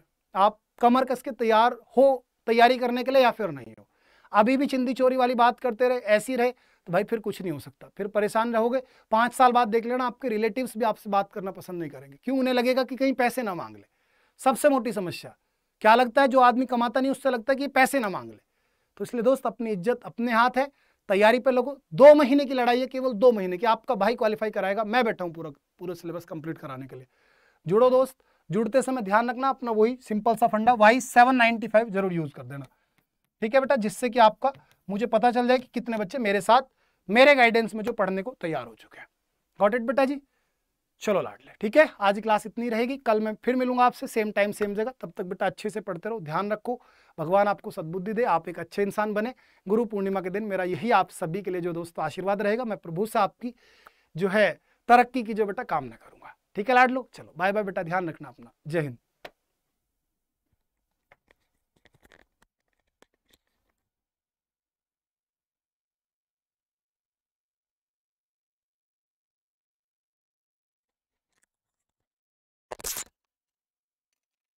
आप कमर कस के तैयार हो तैयारी करने के लिए या फिर नहीं हो अभी भी चिंदी चोरी वाली बात करते रहे ऐसी रहे तो भाई फिर कुछ नहीं हो सकता फिर परेशान रहोगे पाँच साल बाद देख लेना आपके रिलेटिव भी आपसे बात करना पसंद नहीं करेंगे क्यों उन्हें लगेगा कि कहीं पैसे ना मांग ले सबसे मोटी समस्या क्या लगता है जो आदमी कमाता नहीं उससे लगता है कि पैसे ना मांग ले तो इसलिए दोस्त अपनी इज्जत अपने हाथ है तैयारी पे लोगो दो महीने की लड़ाई है केवल दो महीने की आपका भाई क्वालिफाई कराएगा मैं बैठा हूँ पूरा पूरा सिलेबस कंप्लीट कराने के लिए जुड़ो दोस्त जुड़ते समय ध्यान रखना अपना वही सिंपल सा फंडा वाई सेवन नाइनटी फाइव जरूर यूज कर देना ठीक है बेटा जिससे कि आपका मुझे पता चल जाए कि कितने बच्चे मेरे साथ मेरे गाइडेंस में जो पढ़ने को तैयार हो चुके हैं गॉट इट बेटा जी चलो लाडले ठीक है आज क्लास इतनी रहेगी कल मैं फिर मिलूंगा आपसे सेम टाइम सेम जगह तब तक बेटा अच्छे से पढ़ते रहो ध्यान रखो भगवान आपको सद्बुद्धि दे आप एक अच्छे इंसान बने गुरु पूर्णिमा के दिन मेरा यही आप सभी के लिए जो दोस्तों आशीर्वाद रहेगा मैं प्रभु से आपकी जो है तरक्की की जो बेटा कामना करूंगा ठीक है लाडलो चलो बाय बाय बेटा ध्यान रखना अपना जय हिंद